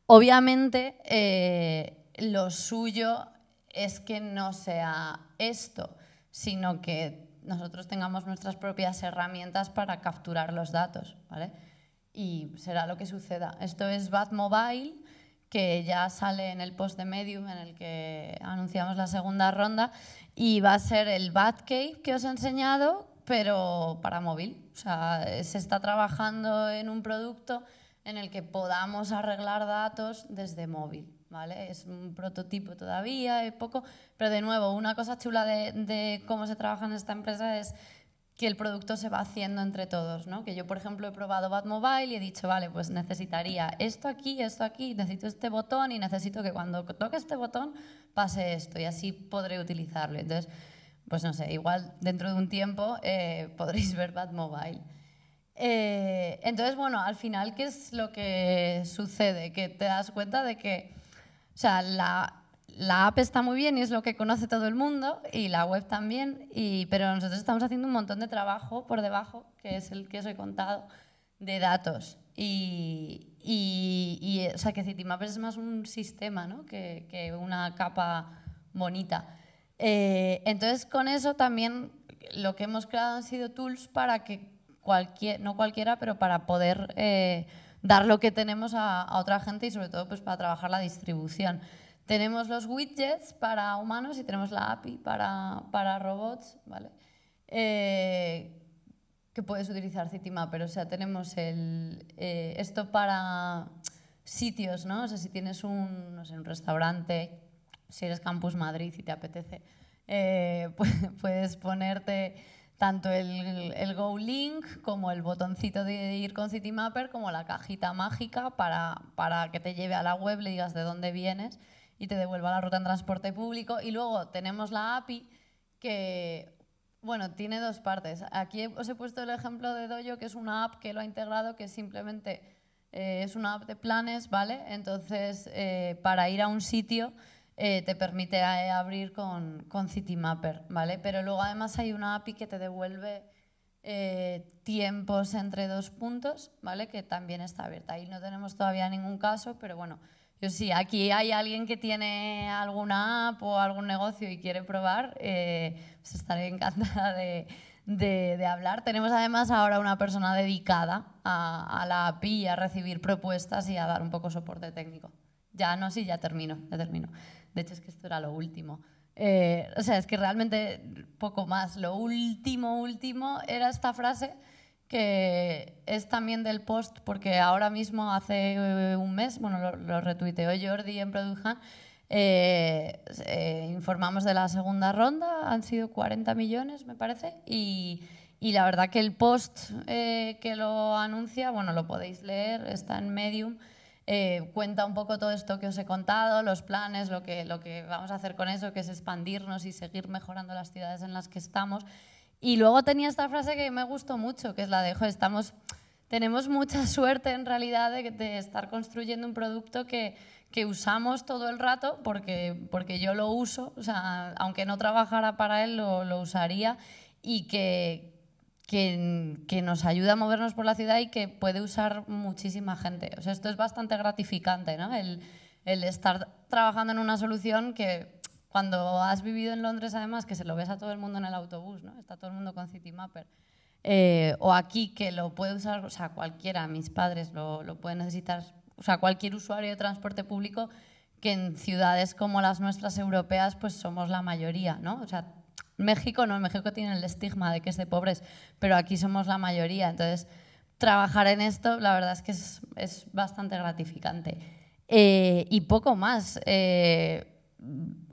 S2: Obviamente, eh, lo suyo es que no sea esto sino que nosotros tengamos nuestras propias herramientas para capturar los datos, Y será lo que suceda. Esto es Bad Mobile, que ya sale en el post de Medium en el que anunciamos la segunda ronda, y va a ser el Bad que os he enseñado, pero para móvil. O sea, se está trabajando en un producto en el que podamos arreglar datos desde móvil. Es un prototipo todavía, es poco, pero de nuevo, una cosa chula de, cómo se trabaja en esta empresa es que el producto se va haciendo entre todos, ¿no? Que yo, por ejemplo, he probado Mobile y he dicho, vale, pues necesitaría esto aquí, esto aquí, necesito este botón y necesito que cuando toque este botón pase esto y así podré utilizarlo. Entonces, pues no sé, igual dentro de un tiempo eh, podréis ver Batmobile. Mobile eh, entonces, bueno, al final, ¿qué es lo que sucede? Que te das cuenta de que o sea, la, la app está muy bien y es lo que conoce todo el mundo y la web también, y, pero nosotros estamos haciendo un montón de trabajo por debajo, que es el que os he contado, de datos. Y, y, o sea, que Citymapper es más un sistema ¿no? que, que, una capa bonita. Eh, entonces, con eso también lo que hemos creado han sido tools para que cualquier, no cualquiera, pero para poder... Eh, dar lo que tenemos a, otra gente y sobre todo pues, para trabajar la distribución. Tenemos los widgets para humanos y tenemos la API para, para robots, ¿vale? Eh, que puedes utilizar Citima, pero o sea, tenemos el, eh, esto para sitios, ¿no? O sea, si tienes un, un restaurante, si eres Campus Madrid y te apetece, eh, puedes ponerte tanto el, el Go Link como el botoncito de ir con CityMapper como la cajita mágica para, que te lleve a la web, le digas de dónde vienes y te devuelva la ruta en transporte público. Y luego tenemos la API que, bueno, tiene dos partes. Aquí os he puesto el ejemplo de Dojo, que es una app que lo ha integrado, que simplemente eh, es una app de planes, ¿vale? Entonces, eh, para ir a un sitio eh, te permite eh, abrir con, Citymapper, ¿vale? Pero luego además hay una API que te devuelve eh, tiempos entre dos puntos, ¿vale? Que también está abierta. Ahí no tenemos todavía ningún caso, pero bueno, yo sí, aquí hay alguien que tiene alguna app o algún negocio y quiere probar, pues estaré encantada de, de, hablar. Tenemos además ahora una persona dedicada a, la API, a recibir propuestas y a dar un poco soporte técnico. Ya no, sí, ya termino, ya termino. De hecho, es que esto era lo último. Eh, o sea, es que realmente poco más. Lo último, último era esta frase que es también del post, porque ahora mismo hace eh, un mes, bueno, lo, retuiteó Jordi en Produjan, eh, informamos de la segunda ronda, han sido 40 millones, me parece, y, y la verdad que el post que lo anuncia, bueno, lo podéis leer, está en Medium. Eh, cuenta un poco todo esto que os he contado, los planes, lo que, lo que vamos a hacer con eso, que es expandirnos y seguir mejorando las ciudades en las que estamos. Y luego tenía esta frase que me gustó mucho, que es la de, estamos, tenemos mucha suerte en realidad de, estar construyendo un producto que, que, usamos todo el rato, porque, porque yo lo uso, o sea, aunque no trabajara para él, lo, lo usaría, y que, que, nos ayuda a movernos por la ciudad y que puede usar muchísima gente. O sea, esto es bastante gratificante, ¿no? El, estar trabajando en una solución que cuando has vivido en Londres, además, que se lo ves a todo el mundo en el autobús, ¿no? Está todo el mundo con Citymapper, eh, o aquí, que lo puede usar, o sea, cualquiera, mis padres lo, lo pueden necesitar, o sea, cualquier usuario de transporte público que en ciudades como las nuestras europeas, pues somos la mayoría, ¿no? O sea, México no, en México tiene el estigma de que es de pobres, pero aquí somos la mayoría. Entonces, trabajar en esto, la verdad es que es, bastante gratificante. Eh, y poco más. Eh,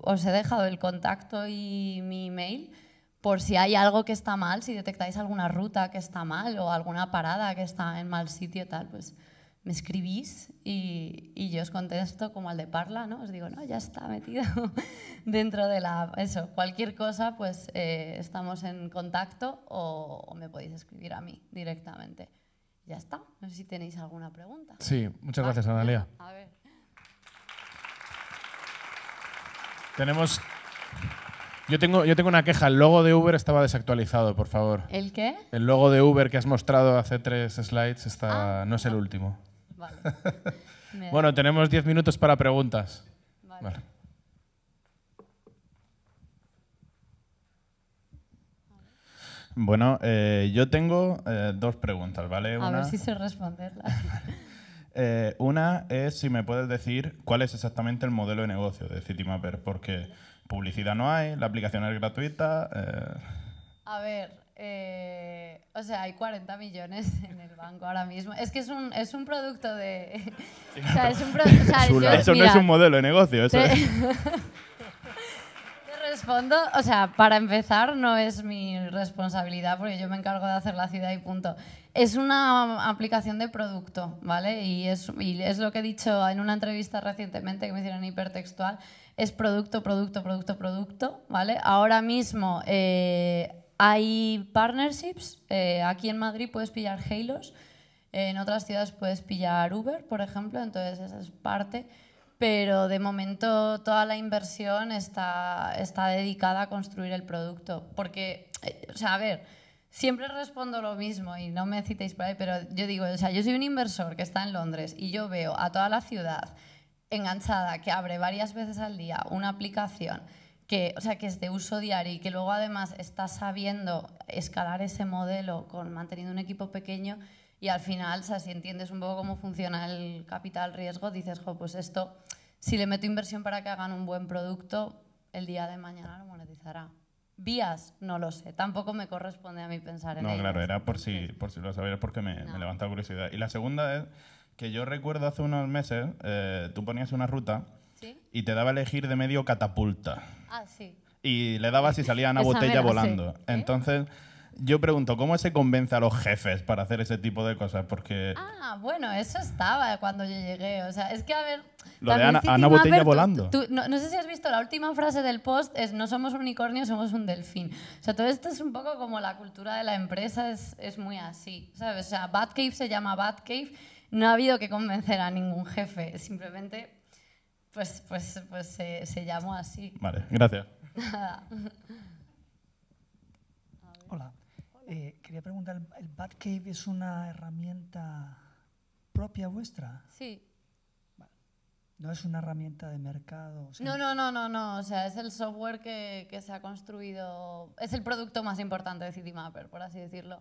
S2: os he dejado el contacto y mi email por si hay algo que está mal, si detectáis alguna ruta que está mal o alguna parada que está en mal sitio, tal, pues me escribís y, yo os contesto como al de Parla, ¿no? Os digo, no, ya está metido dentro de la Eso, cualquier cosa, pues eh, estamos en contacto o, me podéis escribir a mí directamente. Ya está. No sé si tenéis alguna pregunta.
S1: Sí, muchas gracias, ah, Analia. A ver. Tenemos... Yo tengo, yo tengo una queja, el logo de Uber estaba desactualizado, por favor. ¿El qué? El logo de Uber que has mostrado hace tres slides está, ah. no es el último. bueno, tenemos 10 minutos para preguntas. Bueno, eh, yo tengo eh, dos preguntas, ¿vale? A ver si sé responderlas. Eh, una es si me puedes decir cuál es exactamente el modelo de negocio de Citymapper, porque publicidad no hay, la aplicación es gratuita.
S2: A ver, eh, o sea, hay 40 millones en el banco ahora mismo. Es que es un, producto de... o sea, es un producto, eso no es un modelo de negocio, te, respondo, o sea, para empezar no es mi responsabilidad porque yo me encargo de hacer la ciudad y punto. Es una aplicación de producto, ¿vale? Y es, y es lo que he dicho en una entrevista recientemente que me hicieron hipertextual. Es producto, producto, producto, producto, ¿vale? Ahora mismo... Eh, hay partnerships, eh, aquí en Madrid puedes pillar Halos, en otras ciudades puedes pillar Uber, por ejemplo, entonces esa es parte, pero de momento toda la inversión está, está dedicada a construir el producto, porque, eh, o sea, a ver, siempre respondo lo mismo y no me citéis por ahí, pero yo digo, o sea, yo soy un inversor que está en Londres y yo veo a toda la ciudad enganchada, que abre varias veces al día una aplicación que, o sea, que es de uso diario y que luego además está sabiendo escalar ese modelo con manteniendo un equipo pequeño y al final, si entiendes un poco cómo funciona el capital riesgo, dices, jo, pues esto, si le meto inversión para que hagan un buen producto, el día de mañana lo monetizará. Vías, no lo sé, tampoco me corresponde a mí pensar en No, claro,
S1: era por si, por si lo sabías, porque me, me levanta curiosidad. Y la segunda es que yo recuerdo hace unos meses, eh, tú ponías una ruta y te daba elegir de medio catapulta. Ah, sí. Y le daba si salía una Botella volando. ¿eh? Entonces, yo pregunto, ¿cómo se convence a los jefes para hacer ese tipo de cosas? Porque...
S2: Ah, bueno, eso estaba cuando yo llegué. O sea, es que, a ver...
S1: Lo de Botella volando.
S2: no, sé si has visto, la última frase del post es, no somos un unicornio, somos un delfín. O sea, todo esto es un poco como la cultura de la empresa, es, muy así. ¿sabes? O sea, Batcave se llama Batcave. No ha habido que convencer a ningún jefe, simplemente pues, pues, pues se, llamó así. Vale, gracias.
S3: Hola. Eh, quería preguntar, ¿el Batcave es una herramienta propia vuestra? Sí. No es una herramienta de mercado. no, no,
S2: no, no, no. O sea, es el software que, que se ha construido. Es el producto más importante de CityMapper, por así decirlo.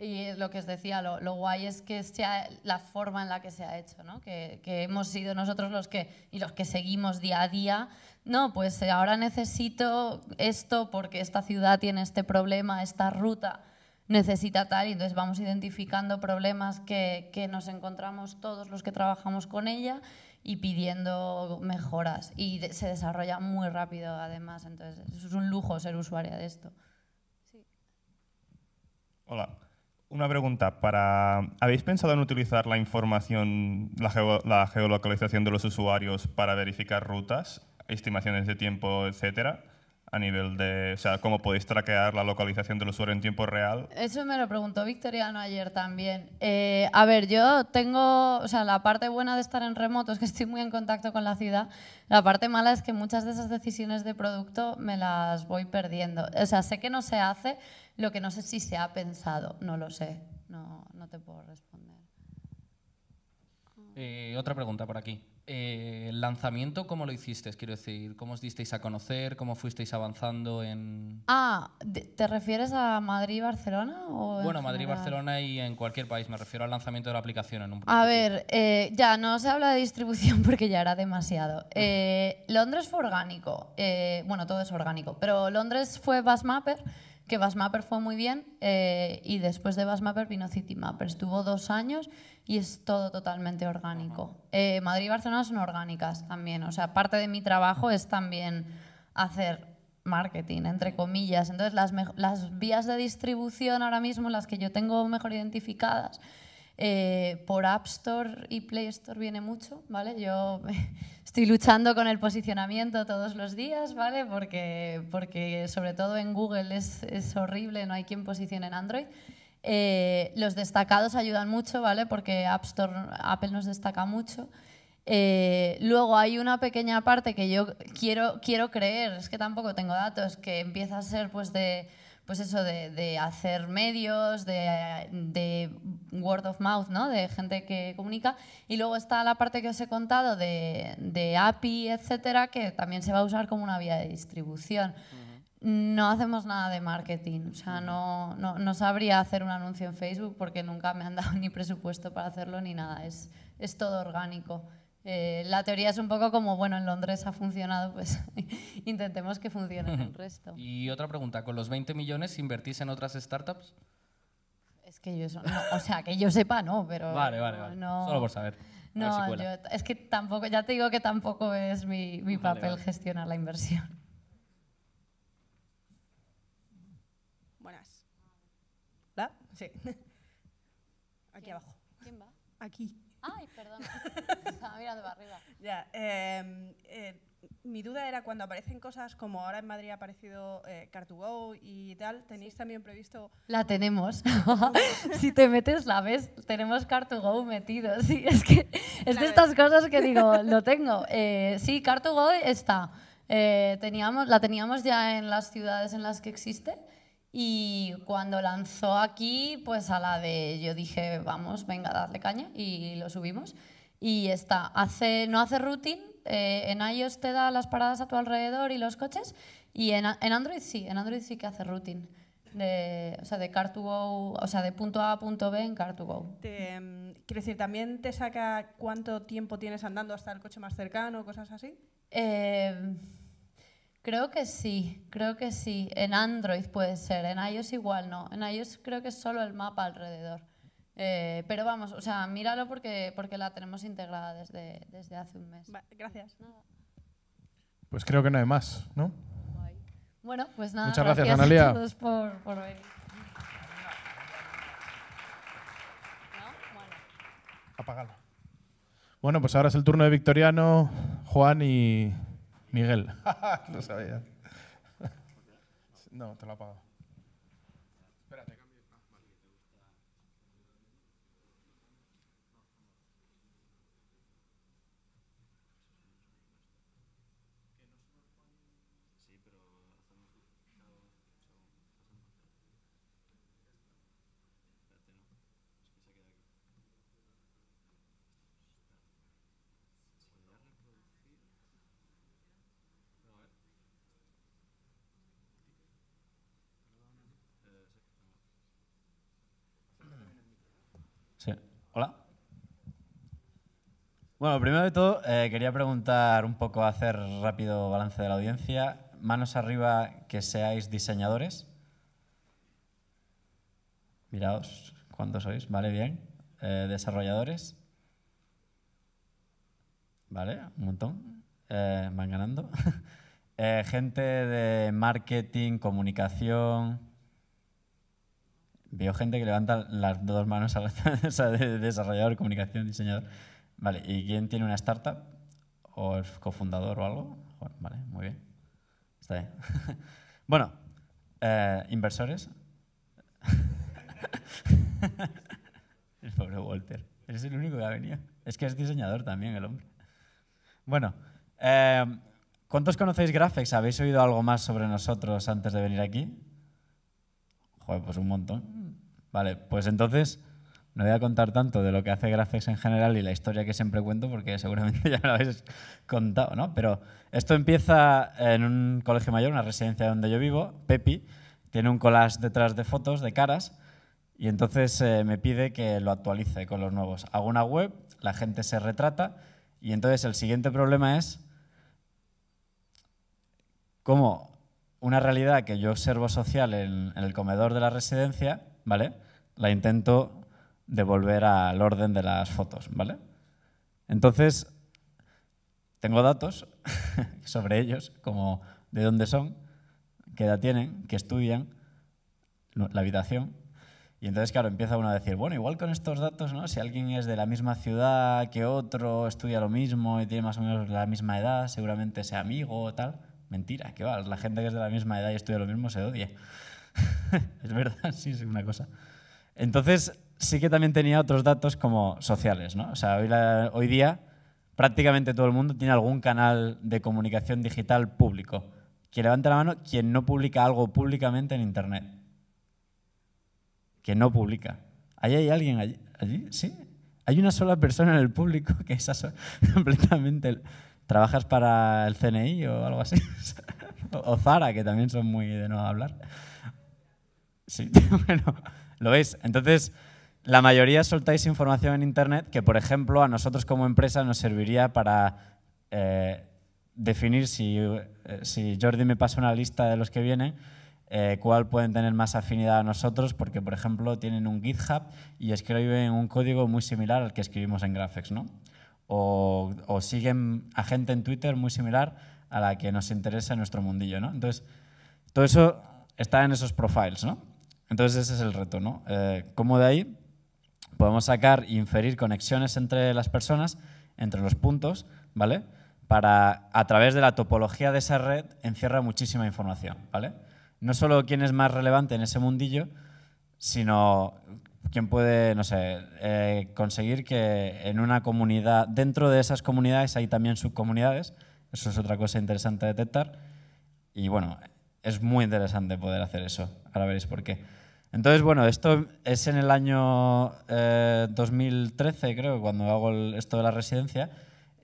S2: Y lo que os decía, lo, guay es que sea la forma en la que se ha hecho, ¿no? que, hemos sido nosotros los que, y los que seguimos día a día, no, pues eh, ahora necesito esto porque esta ciudad tiene este problema, esta ruta necesita tal, y entonces vamos identificando problemas que, nos encontramos todos los que trabajamos con ella y pidiendo mejoras. Y se desarrolla muy rápido además, entonces es un lujo ser usuaria de esto.
S4: Hola. Una pregunta para ¿habéis pensado en utilizar la información, la, geolocalización de los usuarios para verificar rutas,
S5: estimaciones de tiempo, etcétera?
S4: a nivel de, o sea, cómo podéis traquear la localización del usuario en tiempo real.
S2: Eso me lo preguntó Victoriano ayer también. Eh, a ver, yo tengo, o sea, la parte buena de estar en remoto es que estoy muy en contacto con la ciudad. La parte mala es que muchas de esas decisiones de producto me las voy perdiendo. O sea, sé que no se hace, lo que no sé si se ha pensado, no lo sé, no, te puedo responder.
S6: Eh, otra pregunta por aquí. Eh, el lanzamiento, ¿cómo lo hicisteis? Quiero decir, ¿cómo os disteis a conocer? ¿Cómo fuisteis avanzando en...?
S2: Ah, ¿te refieres a Madrid-Barcelona? Bueno, Madrid-Barcelona
S6: y en cualquier país. Me refiero al lanzamiento de la aplicación en un
S2: A ver, eh, ya, no se habla de distribución porque ya era demasiado. Ah. Eh, Londres fue orgánico. bueno, todo es orgánico. Pero Londres fue Basmapper que Basmapper fue muy bien eh, y después de Basmapper vino CityMapper. Estuvo dos años y es todo totalmente orgánico. Eh, Madrid y Barcelona son orgánicas también. O sea, parte de mi trabajo es también hacer marketing, entre comillas. Entonces, las, las vías de distribución ahora mismo, las que yo tengo mejor identificadas, eh, por App Store y Play Store viene mucho, ¿vale? Yo estoy luchando con el posicionamiento todos los días, ¿vale? Porque, porque sobre todo en Google es, es horrible, no hay quien posicione en Android. Eh, los destacados ayudan mucho, ¿vale? Porque App Store, Apple nos destaca mucho. Eh, luego hay una pequeña parte que yo quiero, quiero creer, es que tampoco tengo datos, que empieza a ser pues de pues eso, de, de hacer medios, de, de, word of mouth, ¿no? De gente que comunica. Y luego está la parte que os he contado de, de API, etcétera, que también se va a usar como una vía de distribución. No hacemos nada de marketing, o sea, no, no, sabría hacer un anuncio en Facebook porque nunca me han dado ni presupuesto para hacerlo ni nada, es, es todo orgánico. Eh, la teoría es un poco como, bueno, en Londres ha funcionado, pues intentemos que funcione en el resto.
S6: Y otra pregunta, ¿con los 20 millones invertís en otras startups?
S2: Es que yo, o sea, que yo sepa, no, pero... Vale, vale, vale. Solo por saber. No, es que tampoco, ya te digo que tampoco es mi, papel gestionar la inversión. Buenas. ¿La? Sí.
S6: Aquí abajo. ¿Quién va? Aquí.
S2: Ay, perdón. Estaba mirando para arriba. mi duda era cuando aparecen cosas como ahora en Madrid ha aparecido eh, y tal, ¿tenéis también previsto...? La tenemos. si te metes, la ves. Tenemos car go metido. Sí, es que es de estas cosas que digo, lo tengo. Eh, sí, car está. Eh, teníamos, la teníamos ya en las ciudades en las que existe y cuando lanzó aquí, pues a la de yo dije, vamos, venga, darle caña y lo subimos. Y está, hace, no hace routing, eh, en iOS te da las paradas a tu alrededor y los coches, y en, en Android sí, en Android sí que hace routing. De, o sea, de car o sea, de punto A a punto B en car to go. Te, em, decir, ¿también te saca cuánto tiempo tienes andando hasta el coche más cercano, cosas así? Eh, Creo que sí, creo que sí. En Android puede ser, en iOS igual no. En iOS creo que es solo el mapa alrededor. Eh, pero vamos, o sea, míralo porque, porque la tenemos integrada desde, desde hace un mes. gracias.
S1: Pues creo que no hay más, ¿no?
S2: Bueno, pues nada. Muchas gracias, A todos por, por venir.
S1: Apagalo. Bueno, pues ahora es el turno de Victoriano, Juan y Miguel, lo sabía. No, te lo ha
S6: Bueno, primero de todo, eh, quería preguntar un poco, hacer rápido balance de la audiencia. Manos arriba que seáis diseñadores. Miraos cuántos sois, vale, bien. Eh, desarrolladores. Vale, un montón. Eh, van ganando. gente de marketing, comunicación, Veo gente que levanta las dos manos a la, de desarrollador, comunicación, diseñador. Vale, ¿y quién tiene una startup? ¿O es cofundador o algo? Vale, muy bien. Está bien. bueno, eh, inversores. el pobre Walter. Eres el único que ha venido. Es que es diseñador también el hombre. Bueno, eh, ¿cuántos conocéis Graphics? ¿Habéis oído algo más sobre nosotros antes de venir aquí? Joder, pues un montón. Vale, pues entonces no voy a contar tanto de lo que hace Graphics en general y la historia que siempre cuento, porque seguramente ya la habéis contado, ¿no? Pero esto empieza en un colegio mayor, una residencia donde yo vivo. Pepi tiene un collage detrás de fotos, de caras, y entonces eh, me pide que lo actualice con los nuevos. Hago una web, la gente se retrata, y entonces el siguiente problema es cómo una realidad que yo observo social en, en el comedor de la residencia, ¿vale? La intento de volver al orden de las fotos, ¿vale? Entonces, tengo datos sobre ellos, como de dónde son, qué edad tienen, qué estudian, la habitación. Y entonces, claro, empieza uno a decir, bueno, igual con estos datos, ¿no? Si alguien es de la misma ciudad que otro, estudia lo mismo y tiene más o menos la misma edad, seguramente sea amigo o tal. Mentira, que va, la gente que es de la misma edad y estudia lo mismo se odia. es verdad, sí, es una cosa. Entonces, sí que también tenía otros datos como sociales, ¿no? O sea, hoy, día prácticamente todo el mundo tiene algún canal de comunicación digital público. Que levanta la mano quien no publica algo públicamente en Internet. ¿Quién no publica. ¿Ahí hay alguien allí? ¿Sí? Hay una sola persona en el público que es completamente... ¿Trabajas para el CNI o algo así? o Zara, que también son muy de no hablar. Sí, bueno, lo veis. Entonces, la mayoría soltáis información en Internet que, por ejemplo, a nosotros como empresa nos serviría para eh, definir eh, si, Jordi me pasa una lista de los que vienen, eh, cuál pueden tener más afinidad a nosotros, porque, por ejemplo, tienen un GitHub y escriben un código muy similar al que escribimos en Graphics, ¿no? O, siguen a gente en Twitter muy similar a la que nos interesa en nuestro mundillo, ¿no? Entonces, todo eso está en esos profiles, ¿no? Entonces, ese es el reto, ¿no? ¿Cómo de ahí podemos sacar e inferir conexiones entre las personas, entre los puntos, ¿vale? Para, a través de la topología de esa red, encierra muchísima información, ¿vale? No solo quién es más relevante en ese mundillo, sino quién puede, no sé, eh, conseguir que en una comunidad, dentro de esas comunidades hay también subcomunidades, eso es otra cosa interesante detectar, y bueno, es muy interesante poder hacer eso, ahora veréis por qué. Entonces, bueno, esto es en el año 2013, eh, creo, cuando hago esto de la residencia,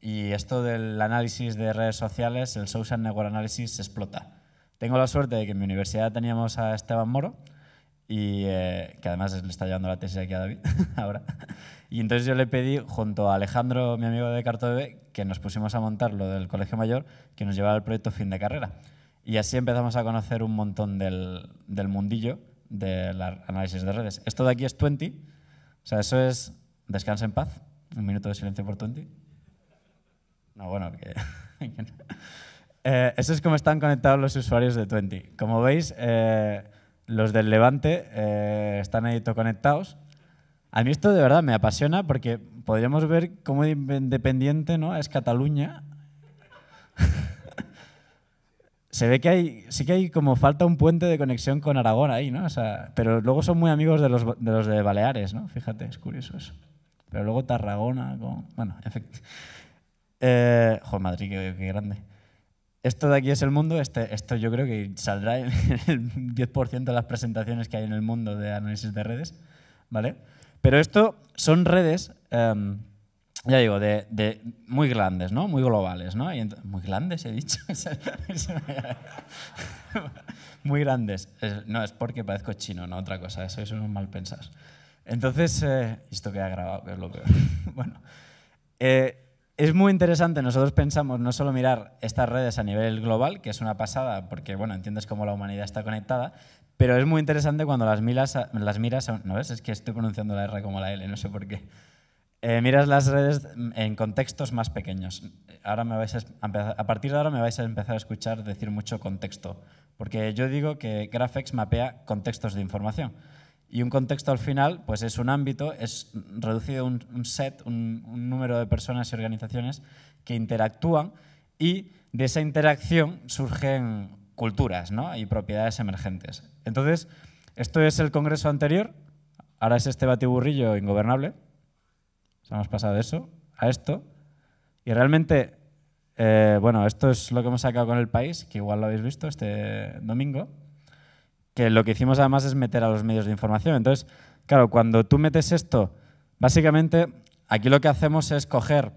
S6: y esto del análisis de redes sociales, el social network analysis, explota. Tengo la suerte de que en mi universidad teníamos a Esteban Moro, y eh, que además le está llevando la tesis aquí a David ahora. Y entonces yo le pedí, junto a Alejandro, mi amigo de CartoDB, que nos pusimos a montar lo del Colegio Mayor, que nos llevaba el proyecto fin de carrera. Y así empezamos a conocer un montón del mundillo, del análisis de redes. Esto de aquí es 20, o sea, eso es descansa en paz, un minuto de silencio por 20. No, bueno, que... Eh, eso es como están conectados los usuarios de 20. Como veis, eh, los del Levante eh, están ahí conectados. A mí esto de verdad me apasiona porque podríamos ver cómo independiente ¿no? es Cataluña se ve que hay, sí que hay como falta un puente de conexión con Aragón ahí, ¿no? O sea, pero luego son muy amigos de los, de Baleares, ¿no? Fíjate, es curioso eso. Pero luego Tarragona, con, bueno, efecto. Eh, joder, Madrid, qué, grande. Esto de aquí es el mundo, este, esto yo creo que saldrá en el 10% de las presentaciones que hay en el mundo de análisis de redes, ¿vale? Pero esto son redes... Em, ya digo, de, muy grandes, ¿no? Muy globales, ¿no? muy grandes, he dicho. muy grandes. no, es porque parezco chino, no otra cosa. Eso unos mal pensados. Entonces, eh, esto queda grabado, que es lo peor. bueno, eh, es muy interesante. Nosotros pensamos no solo mirar estas redes a nivel global, que es una pasada, porque, bueno, entiendes cómo la humanidad está conectada, pero es muy interesante cuando las miras, las miras ¿no ves? Es que estoy pronunciando la R como la L, no sé por qué eh, miras las redes en contextos más pequeños. Ahora me vais a, partir de ahora me vais a empezar a escuchar decir mucho contexto, porque yo digo que GraphX mapea contextos de información. Y un contexto al final pues es un ámbito, es reducido un, un set, un, número de personas y organizaciones que interactúan y de esa interacción surgen culturas ¿no? y propiedades emergentes. Entonces, esto es el congreso anterior, ahora es este batiburrillo ingobernable hemos pasado de eso a esto. Y realmente, eh, bueno, esto es lo que hemos sacado con el país, que igual lo habéis visto este domingo, que lo que hicimos además es meter a los medios de información. Entonces, claro, cuando tú metes esto, básicamente aquí lo que hacemos es coger,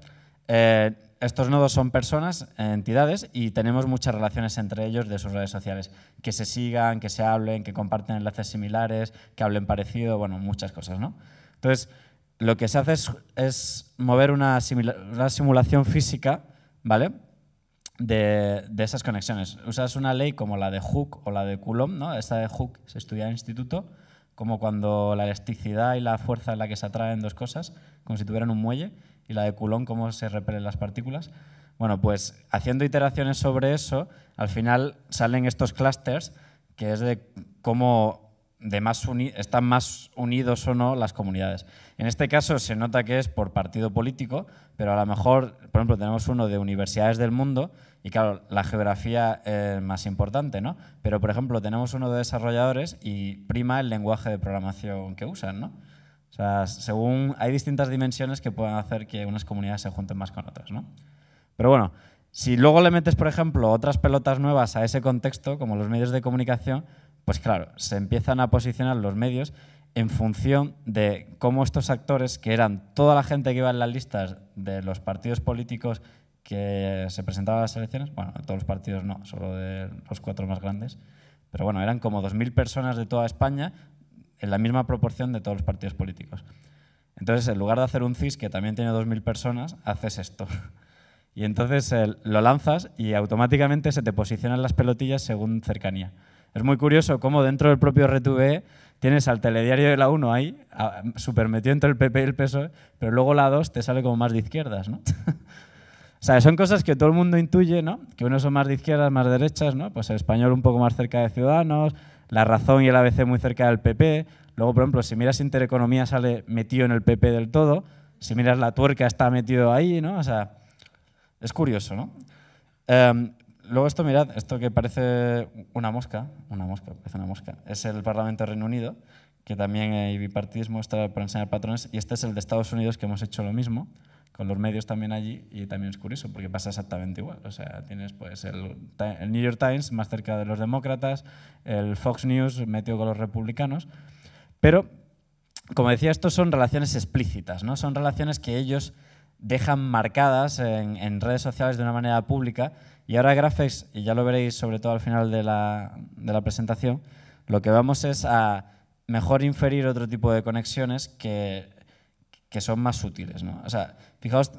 S6: eh, estos nodos son personas, entidades, y tenemos muchas relaciones entre ellos de sus redes sociales, que se sigan, que se hablen, que comparten enlaces similares, que hablen parecido, bueno, muchas cosas, ¿no? Entonces, lo que se hace es, mover una, simulación física, ¿vale? De, esas conexiones. Usas una ley como la de Hooke o la de Coulomb, ¿no? Esta de Hooke se estudia en instituto, como cuando la elasticidad y la fuerza en la que se atraen dos cosas, como si tuvieran un muelle, y la de Coulomb, cómo se repelen las partículas. Bueno, pues haciendo iteraciones sobre eso, al final salen estos clusters, que es de cómo más están más unidos o no las comunidades. En este caso se nota que es por partido político, pero a lo mejor, por ejemplo, tenemos uno de universidades del mundo y claro, la geografía es más importante, ¿no? Pero, por ejemplo, tenemos uno de desarrolladores y prima el lenguaje de programación que usan, ¿no? O sea, según hay distintas dimensiones que pueden hacer que unas comunidades se junten más con otras, ¿no? Pero bueno, si luego le metes, por ejemplo, otras pelotas nuevas a ese contexto, como los medios de comunicación, pues claro, se empiezan a posicionar los medios en función de cómo estos actores, que eran toda la gente que iba en las listas de los partidos políticos que se presentaban a las elecciones, bueno, todos los partidos no, solo de los cuatro más grandes, pero bueno, eran como 2.000 personas de toda España en la misma proporción de todos los partidos políticos. Entonces, en lugar de hacer un CIS que también tiene 2.000 personas, haces esto. Y entonces lo lanzas y automáticamente se te posicionan las pelotillas según cercanía. Es muy curioso cómo dentro del propio RTVE tienes al telediario de la 1 ahí, súper metido entre el PP y el PSOE, pero luego la 2 te sale como más de izquierdas, ¿no? o sea, son cosas que todo el mundo intuye, ¿no? Que unos son más de izquierdas, más derechas, ¿no? Pues el español un poco más cerca de Ciudadanos, La Razón y el ABC muy cerca del PP. Luego, por ejemplo, si miras Intereconomía sale metido en el PP del todo. Si miras La Tuerca está metido ahí, ¿no? O sea, es curioso, ¿no? Em, Luego esto, mirad, esto que parece una mosca, una mosca, parece una mosca, es el Parlamento de Reino Unido, que también hay bipartidismo, está para enseñar patrones, y este es el de Estados Unidos, que hemos hecho lo mismo, con los medios también allí, y también es curioso, porque pasa exactamente igual. O sea, tienes pues el, New York Times más cerca de los demócratas, el Fox News metido con los republicanos, pero, como decía, estos son relaciones explícitas, ¿no? Son relaciones que ellos dejan marcadas en, en redes sociales de una manera pública y ahora Graphics, y ya lo veréis sobre todo al final de la, de la presentación, lo que vamos es a mejor inferir otro tipo de conexiones que, que son más útiles. ¿no? O sea, fijaos,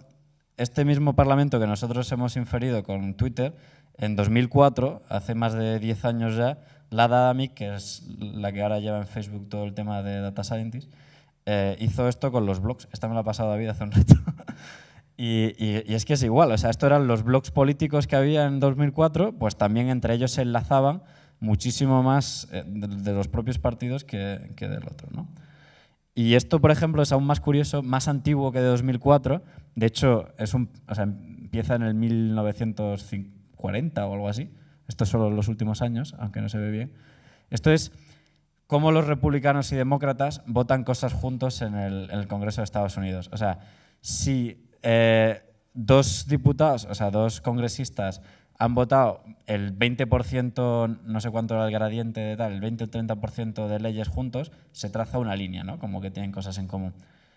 S6: este mismo Parlamento que nosotros hemos inferido con Twitter, en 2004, hace más de 10 años ya, la Dadamic, que es la que ahora lleva en Facebook todo el tema de Data Scientist, eh, hizo esto con los blogs. Esta me la ha pasado David hace un rato. Y, es que es igual, o sea, esto eran los blogs políticos que había en 2004, pues también entre ellos se enlazaban muchísimo más eh, de, los propios partidos que, del otro. ¿no? Y esto, por ejemplo, es aún más curioso, más antiguo que de 2004. De hecho, es un, empieza en el 1940 o algo así. Esto es solo en los últimos años, aunque no se ve bien. Esto es cómo los republicanos y demócratas votan cosas juntos en el, en el Congreso de Estados Unidos. O sea, si eh, dos diputados, o sea, dos congresistas han votado el 20%, no sé cuánto era el gradiente de tal, el 20 o 30% de leyes juntos, se traza una línea, ¿no? Como que tienen cosas en común.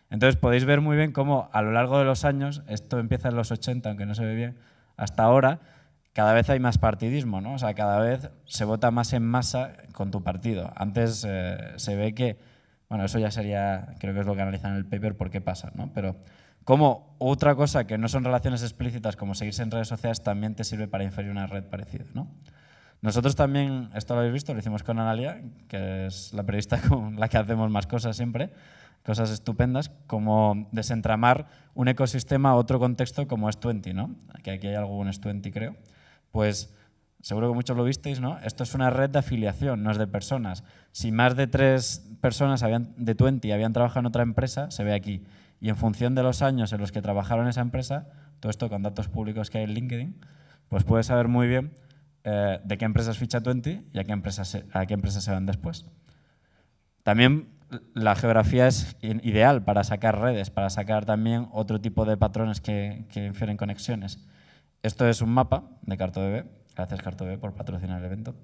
S6: Entonces podéis ver muy bien cómo a lo largo de los años, esto empieza en los 80, aunque no se ve bien, hasta ahora, cada vez hay más partidismo, ¿no? O sea, cada vez se vota más en masa con tu partido. Antes eh, se ve que, bueno, eso ya sería, creo que es lo que analizan el paper, por qué pasa, ¿no? Pero como otra cosa que no son relaciones explícitas, como seguirse en redes sociales, también te sirve para inferir una red parecida. ¿no? Nosotros también, esto lo habéis visto, lo hicimos con Analia, que es la periodista con la que hacemos más cosas siempre, cosas estupendas, como desentramar un ecosistema a otro contexto como es 20, ¿no? Que aquí hay algo en es creo. Pues seguro que muchos lo visteis, ¿no? Esto es una red de afiliación, no es de personas. Si más de tres personas habían, de 20 habían trabajado en otra empresa, se ve aquí. Y en función de los años en los que trabajaron esa empresa, todo esto con datos públicos que hay en LinkedIn, pues puedes saber muy bien eh, de qué empresas ficha 20 y a qué empresas se, a se van después. También la geografía es ideal para sacar redes, para sacar también otro tipo de patrones que, que infieren conexiones. Esto es un mapa de CartoDB. Gracias CartoDB por patrocinar el evento.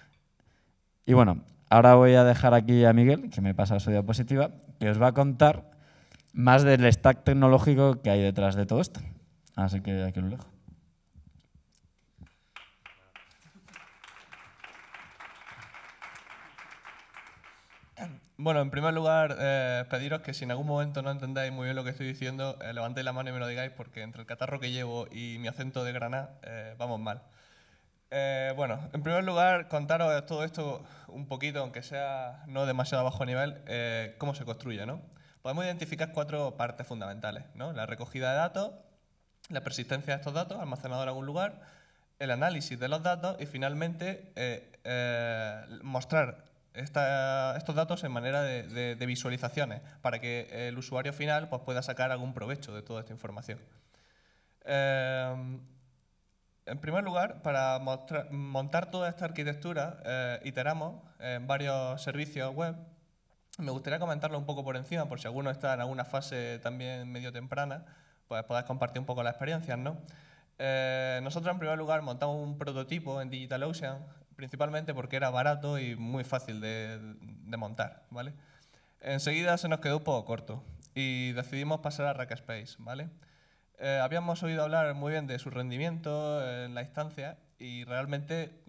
S6: y bueno, ahora voy a dejar aquí a Miguel, que me pasa su diapositiva, que os va a contar más del stack tecnológico que hay detrás de todo esto. Así que
S5: aquí lo dejo. Bueno, en primer lugar, eh, pediros que si en algún momento no entendáis muy bien lo que estoy diciendo, eh, levantéis la mano y me lo digáis, porque entre el catarro que llevo y mi acento de granada, eh, vamos mal. bueno, en primer lugar, contaros todo esto un poquito, aunque sea no demasiado bajo nivel, cómo se construye, ¿no? podemos identificar cuatro partes fundamentales. La recogida de datos, la persistencia de estos datos almacenados en algún lugar, el análisis de los datos y finalmente eh, eh, mostrar estos datos en manera de, visualizaciones para que el usuario final pues, pueda sacar algún provecho de toda esta información. Eh, en primer lugar, para montar toda esta arquitectura, iteramos en varios servicios web me gustaría comentarlo un poco por encima, por si alguno está en alguna fase también medio temprana, pues podáis compartir un poco las experiencias, ¿no? Eh, nosotros en primer lugar montamos un prototipo en DigitalOcean, principalmente porque era barato y muy fácil de, montar, ¿vale? Enseguida se nos quedó un poco corto y decidimos pasar a Rackspace, ¿vale? Eh, habíamos oído hablar muy bien de su rendimiento en la instancia y realmente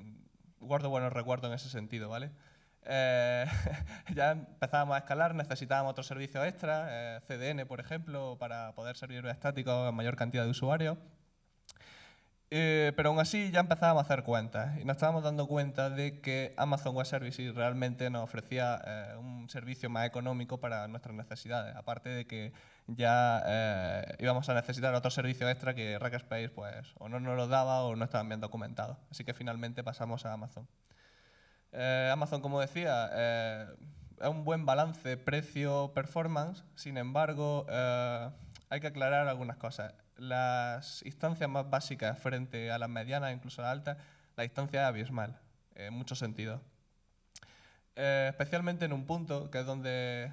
S5: guardo buenos recuerdos en ese sentido, ¿vale? Eh, ya empezábamos a escalar, necesitábamos otro servicio extra, eh, CDN, por ejemplo, para poder servir estáticos a mayor cantidad de usuarios. Eh, pero aún así ya empezábamos a hacer cuentas y nos estábamos dando cuenta de que Amazon Web Services realmente nos ofrecía un servicio más económico para nuestras necesidades, aparte de que ya íbamos a necesitar otro servicio extra que Rackspace pues, o no nos lo daba o no estaban bien documentados. Así que finalmente pasamos a Amazon. Eh, Amazon, como decía, eh, es un buen balance precio-performance, sin embargo, eh, hay que aclarar algunas cosas. Las instancias más básicas frente a las medianas, incluso a las altas, la distancia es abismal, en muchos sentidos. especialmente en un punto que es donde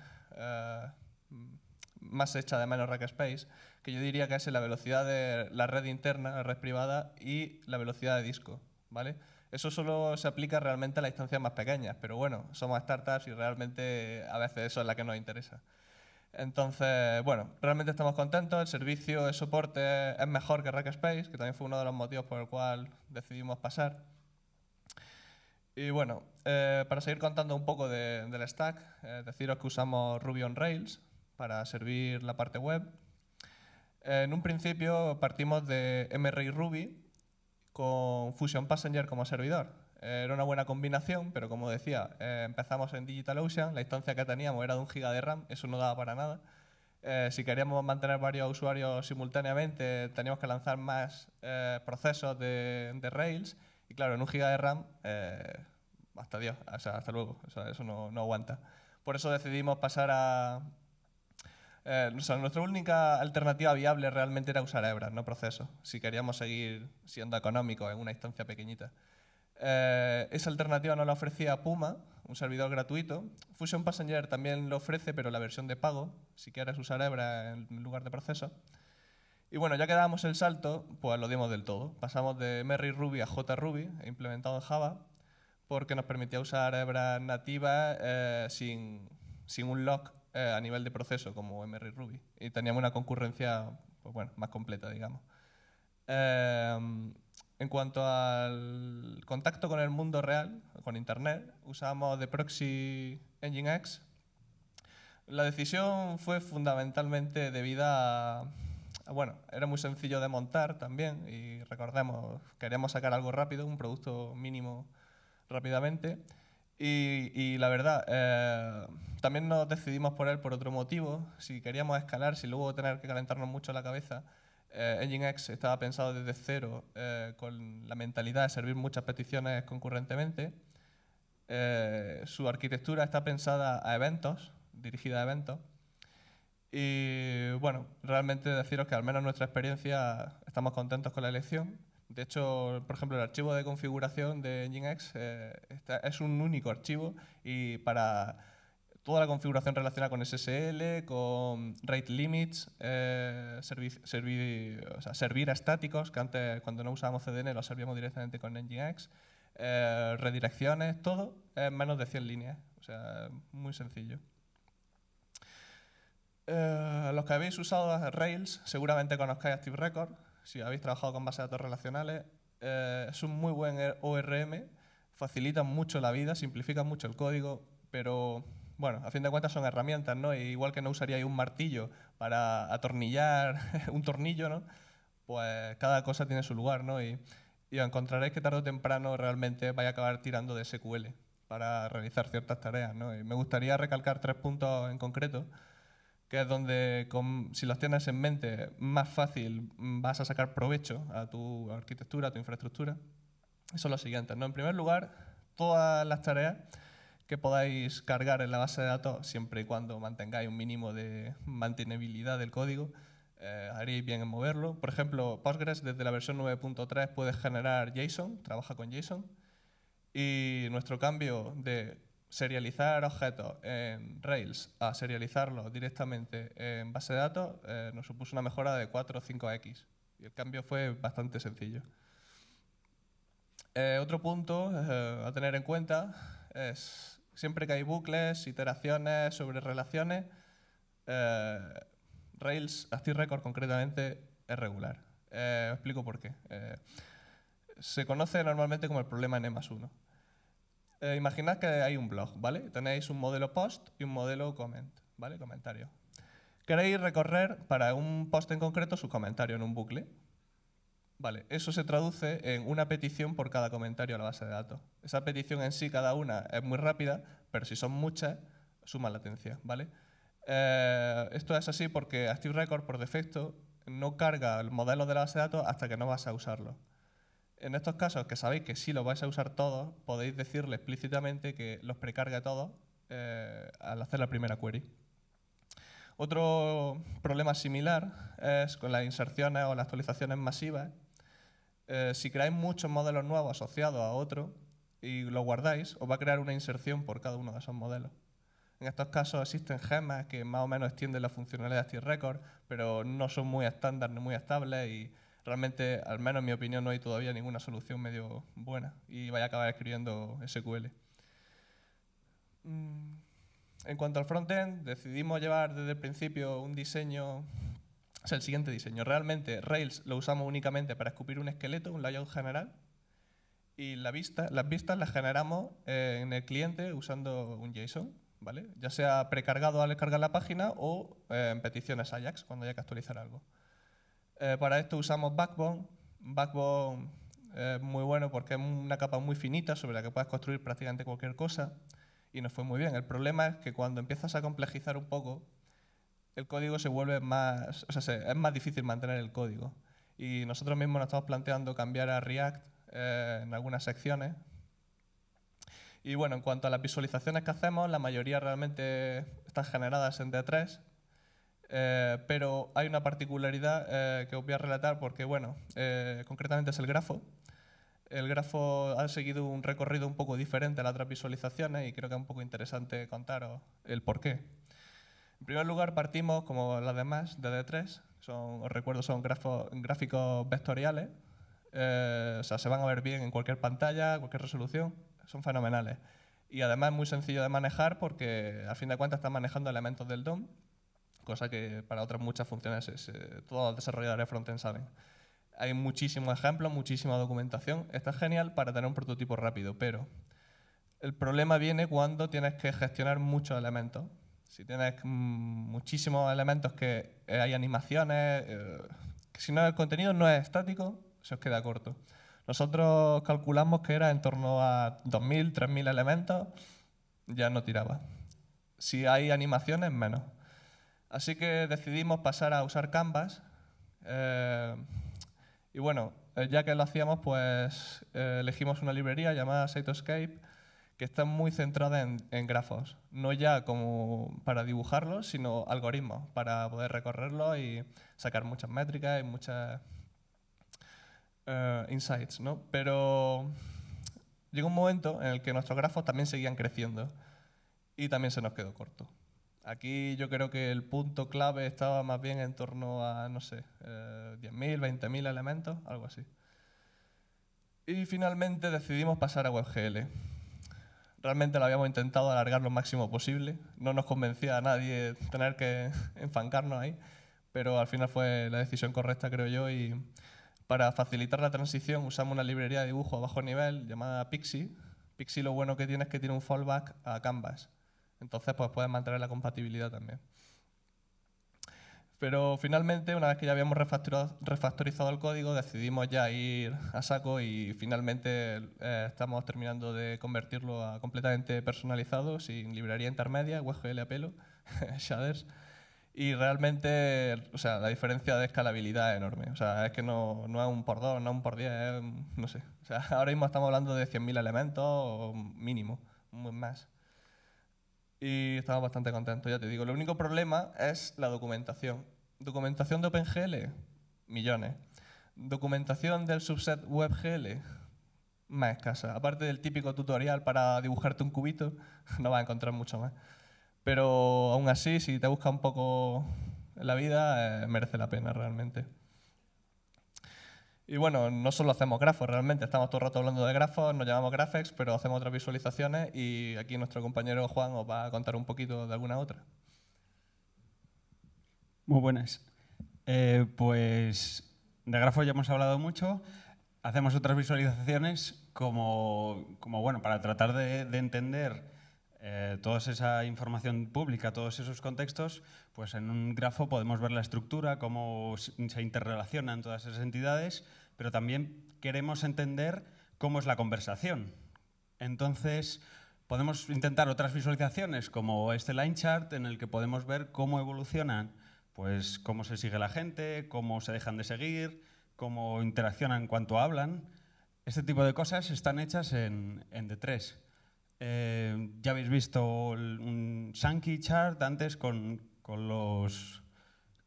S5: más se echa de menos Rackspace, que yo diría que es la velocidad de la red interna, la red privada y la velocidad de disco, ¿vale? Eso solo se aplica realmente a las instancias más pequeñas, pero bueno, somos startups y realmente a veces eso es la que nos interesa. Entonces, bueno, realmente estamos contentos, el servicio de soporte es mejor que Rackspace, que también fue uno de los motivos por el cual decidimos pasar. Y bueno, eh, para seguir contando un poco del stack, eh, deciros que usamos Ruby on Rails para servir la parte web. En un principio partimos de MRI Ruby, con Fusion Passenger como servidor. era una buena combinación, pero como decía, eh, empezamos en DigitalOcean, la instancia que teníamos era de un giga de RAM, eso no daba para nada. Eh, si queríamos mantener varios usuarios simultáneamente, teníamos que lanzar más eh, procesos de, Rails, y claro, en un giga de RAM, hasta Dios, hasta luego, eso no, no aguanta. Por eso decidimos pasar a, eh, nuestra única alternativa viable realmente era usar hebras, no Proceso, si queríamos seguir siendo económicos en una instancia pequeñita. Eh, esa alternativa nos la ofrecía Puma, un servidor gratuito. Fusion Passenger también lo ofrece, pero la versión de pago, si quieres usar hebra en lugar de Proceso. Y bueno, ya que dábamos el salto, pues lo dimos del todo. Pasamos de Merry Ruby a JRuby, e implementado en Java, porque nos permitía usar hebras nativas eh, sin, sin un lock eh, a nivel de proceso como MR Ruby. Y teníamos una concurrencia pues más completa, digamos. Eh, en cuanto al contacto con el mundo real, con Internet, usábamos de proxy Engine X. La decisión fue fundamentalmente debida bueno, era muy sencillo de montar también y recordemos, queríamos sacar algo rápido, un producto mínimo rápidamente. Y, la verdad, eh, también nos decidimos por él por otro motivo. Si queríamos escalar, si luego tener que calentarnos mucho la cabeza, eh, estaba pensado desde cero eh, con la mentalidad de servir muchas peticiones concurrentemente. Eh, su arquitectura está pensada a eventos, dirigida a eventos. Y bueno, realmente deciros que al menos nuestra experiencia estamos contentos con la elección. De hecho, por ejemplo, el archivo de configuración de Nginx eh, es un único archivo y para toda la configuración relacionada con SSL, con rate limits, eh, servir a estáticos, que antes cuando no usábamos CDN lo servíamos directamente con Nginx, eh, redirecciones, todo en menos de 100 líneas. O sea, muy sencillo. Eh, los que habéis usado Rails seguramente conozcáis Active Record si habéis trabajado con bases de datos relacionales, eh, es un muy buen e-, ORM, facilitan mucho la vida, simplifica mucho el código, pero bueno, a fin de cuentas son herramientas, ¿no? igual que no usaríais un martillo para atornillar un tornillo, ¿no? Pues cada cosa tiene su lugar, ¿no? Y, y encontraréis que tarde o temprano realmente vais a acabar tirando de SQL para realizar ciertas tareas, ¿no? Y me gustaría recalcar tres puntos en concreto que es donde si los tienes en mente más fácil vas a sacar provecho a tu arquitectura, a tu infraestructura, son los siguientes. ¿no? En primer lugar, todas las tareas que podáis cargar en la base de datos, siempre y cuando mantengáis un mínimo de mantenibilidad del código, eh, haréis bien en moverlo. Por ejemplo, Postgres desde la versión 9.3 puedes generar JSON, trabaja con JSON, y nuestro cambio de serializar objetos en Rails a serializarlo directamente en base de datos eh, nos supuso una mejora de 4 o 5x. Y el cambio fue bastante sencillo. Eh, otro punto eh, a tener en cuenta es siempre que hay bucles, iteraciones sobre relaciones, Rails, Record concretamente, es regular. explico por qué. se conoce normalmente como el problema N más 1. Eh, imaginad que hay un blog, ¿vale? Tenéis un modelo post y un modelo comment, ¿vale? Comentario. Queréis recorrer para un post en concreto su comentario en un bucle. Vale, eso se traduce en una petición por cada comentario a la base de datos. Esa petición en sí, cada una, es muy rápida, pero si son muchas, suma latencia, ¿vale? Eh, esto es así porque Active Record, por defecto, no carga el modelo de la base de datos hasta que no vas a usarlo. En estos casos que sabéis que sí los vais a usar todos, podéis decirle explícitamente que los precargue todos eh, al hacer la primera query. Otro problema similar es con las inserciones o las actualizaciones masivas. Eh, si creáis muchos modelos nuevos asociados a otro y lo guardáis, os va a crear una inserción por cada uno de esos modelos. En estos casos existen gemas que más o menos extienden las de T-Record, pero no son muy estándar ni muy estables y realmente, al menos en mi opinión, no hay todavía ninguna solución medio buena y vaya a acabar escribiendo SQL. Mm, en cuanto al frontend, decidimos llevar desde el principio un diseño, es el siguiente diseño. Realmente Rails lo usamos únicamente para escupir un esqueleto, un layout general, y la vista, las vistas las generamos eh, en el cliente usando un JSON, ¿vale? ya sea precargado al descargar la página o eh, en peticiones Ajax cuando haya que actualizar algo. Eh, para esto usamos Backbone. Backbone es eh, muy bueno porque es una capa muy finita sobre la que puedes construir prácticamente cualquier cosa y nos fue muy bien. El problema es que cuando empiezas a complejizar un poco, el código se vuelve más, es más difícil mantener el código. Y nosotros mismos nos estamos planteando cambiar a React eh, en algunas secciones. Y bueno, en cuanto a las visualizaciones que hacemos, la mayoría realmente están generadas en D3, eh, pero hay una particularidad eh, que os voy a relatar porque, bueno, eh, concretamente es el grafo. El grafo ha seguido un recorrido un poco diferente a las otras visualizaciones y creo que es un poco interesante contaros el porqué. En primer lugar, partimos, como las demás, de D3. Son, os recuerdo, son gráficos vectoriales. o sea, se van a ver bien en cualquier pantalla, cualquier resolución. Son fenomenales. Y además es muy sencillo de manejar porque, al fin de cuentas, están manejando elementos del DOM cosa que para otras muchas funciones es, eh, todos los desarrolladores frontend saben. Hay muchísimos ejemplos, muchísima documentación. Está genial para tener un prototipo rápido, pero el problema viene cuando tienes que gestionar muchos elementos. Si tienes mm, muchísimos elementos que eh, hay animaciones, eh, si no el contenido no es estático, se os queda corto. Nosotros calculamos que era en torno a 2.000, 3.000 elementos, ya no tiraba. Si hay animaciones, menos. Así que decidimos pasar a usar Canvas. Eh, y bueno, eh, ya que lo hacíamos, pues eh, elegimos una librería llamada Cytoscape que está muy centrada en, grafos, no ya como para dibujarlos, sino algoritmos, para poder recorrerlos y sacar muchas métricas y muchas insights. Pero llegó un momento en el que nuestros grafos también seguían creciendo y también se nos quedó corto. Aquí yo creo que el punto clave estaba más bien en torno a, no sé, eh, 10.000, 20.000 elementos, algo así. Y finalmente decidimos pasar a WebGL. Realmente lo habíamos intentado alargar lo máximo posible. No nos convencía a nadie tener que enfancarnos ahí, pero al final fue la decisión correcta, creo yo, y para facilitar la transición usamos una librería de dibujo a bajo nivel llamada Pixi. Pixi lo bueno que tiene es que tiene un fallback a Canvas. Entonces, pues puedes mantener la compatibilidad también. Pero finalmente, una vez que ya habíamos refactorizado el código, decidimos ya ir a saco y finalmente eh, estamos terminando de convertirlo a completamente personalizado, sin librería intermedia, UGL a pelo, shaders. Y realmente, o sea, la diferencia de escalabilidad es enorme. O sea, es que no, es un por dos, no es un por 10, no sé. O sea, ahora mismo estamos hablando de 100.000 elementos o mínimo, más y estamos bastante contentos, ya te digo. El único problema es la documentación. Documentación de OpenGL, millones. Documentación del subset WebGL, más escasa. Aparte del típico tutorial para dibujarte un cubito, no vas a encontrar mucho más. Pero aún así, si te busca un poco la vida, eh, merece la pena realmente. Y bueno, no solo hacemos grafos, realmente estamos todo el rato hablando de grafos, nos llamamos graphics, pero hacemos otras visualizaciones y aquí nuestro compañero Juan os va a contar un poquito de alguna otra.
S4: Muy buenas. Eh, pues de grafos ya hemos hablado mucho. Hacemos otras visualizaciones como, bueno, para tratar de, entender eh, toda esa información pública, todos esos contextos, pues en un grafo podemos ver la estructura, cómo se interrelacionan todas esas entidades pero también queremos entender cómo es la conversación. Entonces, podemos intentar otras visualizaciones, como este line chart, en el que podemos ver cómo evolucionan, pues cómo se sigue la gente, cómo se dejan de seguir, cómo interaccionan cuanto hablan. Este tipo de cosas están hechas en, en D3. Eh, ya habéis visto un Sankey chart antes con, con los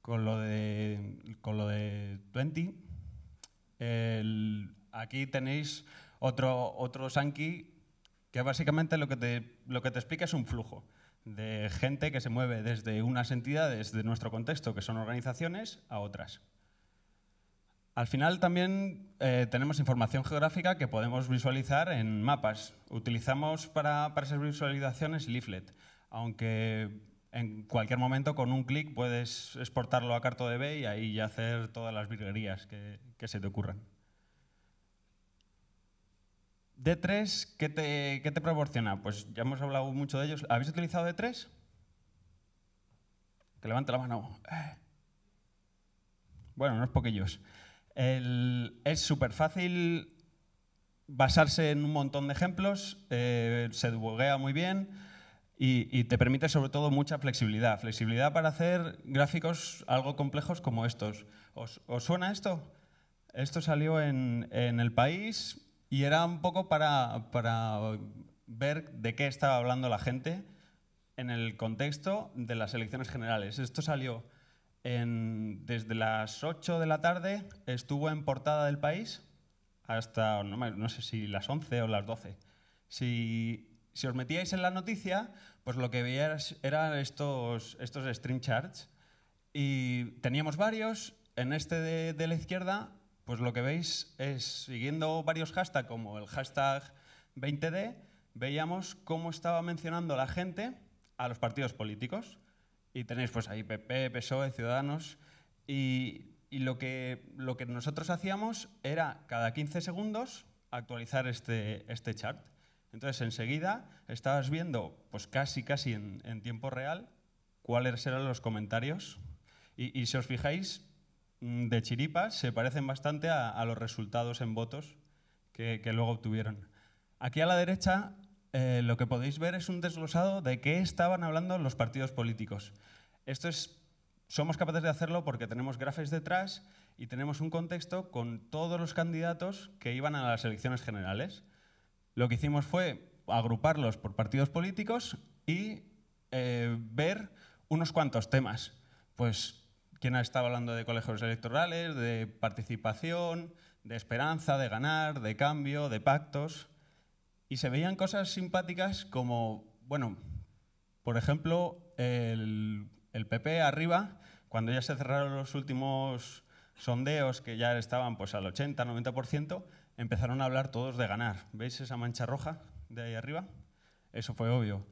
S4: con lo de con lo de 20 aquí tenéis otro, otro Sankey que básicamente lo que, te, lo que te explica es un flujo de gente que se mueve desde unas entidades de nuestro contexto, que son organizaciones, a otras. Al final también eh, tenemos información geográfica que podemos visualizar en mapas. Utilizamos para, para esas visualizaciones Leaflet, aunque en cualquier momento con un clic puedes exportarlo a CartoDB y ahí ya hacer todas las virguerías que, se te ocurran. D3, ¿qué te, proporciona? Pues ya hemos hablado mucho de ellos. ¿Habéis utilizado D3? Que levante la mano. Bueno, no es poquillos. es súper fácil basarse en un montón de ejemplos, eh, se debuguea muy bien, y, te permite sobre todo mucha flexibilidad. Flexibilidad para hacer gráficos algo complejos como estos. ¿Os, suena esto? Esto salió en, en, El País y era un poco para, para ver de qué estaba hablando la gente en el contexto de las elecciones generales. Esto salió en, desde las 8 de la tarde, estuvo en portada del país hasta, no, sé si las 11 o las 12. Si, si, os metíais en la noticia, pues lo que veía eran estos, estos stream charts y teníamos varios. En este de, la izquierda, pues lo que veis es, siguiendo varios hashtags como el hashtag 20D, veíamos cómo estaba mencionando la gente a los partidos políticos. Y tenéis pues ahí PP, PSOE, Ciudadanos. Y, lo, que, lo que nosotros hacíamos era cada 15 segundos actualizar este, este chart. Entonces, enseguida estabas viendo, pues casi, casi en, tiempo real, cuáles eran los comentarios. Y, si os fijáis, mm, de chiripas se parecen bastante a, los resultados en votos que, luego obtuvieron. Aquí a la derecha eh, lo que podéis ver es un desglosado de qué estaban hablando los partidos políticos. Esto es, somos capaces de hacerlo porque tenemos grafes detrás y tenemos un contexto con todos los candidatos que iban a las elecciones generales. Lo que hicimos fue agruparlos por partidos políticos y eh, ver unos cuantos temas. Pues quién ha estado hablando de colegios electorales, de participación, de esperanza, de ganar, de cambio, de pactos. Y se veían cosas simpáticas como, bueno, por ejemplo, el, PP arriba, cuando ya se cerraron los últimos sondeos que ya estaban pues, al 80-90%, empezaron a hablar todos de ganar. ¿Veis esa mancha roja de ahí arriba? Eso fue obvio.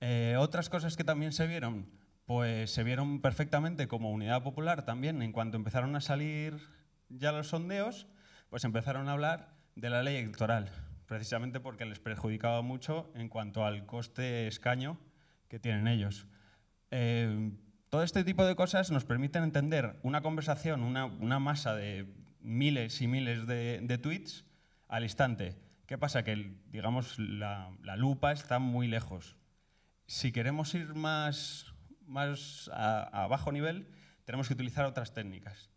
S4: Eh, otras cosas que también se vieron, pues se vieron perfectamente como unidad popular también. En cuanto empezaron a salir ya los sondeos, pues empezaron a hablar de la ley electoral, precisamente porque les perjudicaba mucho en cuanto al coste escaño que tienen ellos. Eh, todo este tipo de cosas nos permiten entender una conversación, una, una masa de miles y miles de, de tweets, al instante. ¿Qué pasa? Que, digamos, la, lupa está muy lejos. Si queremos ir más, más a, bajo nivel, tenemos que utilizar otras técnicas.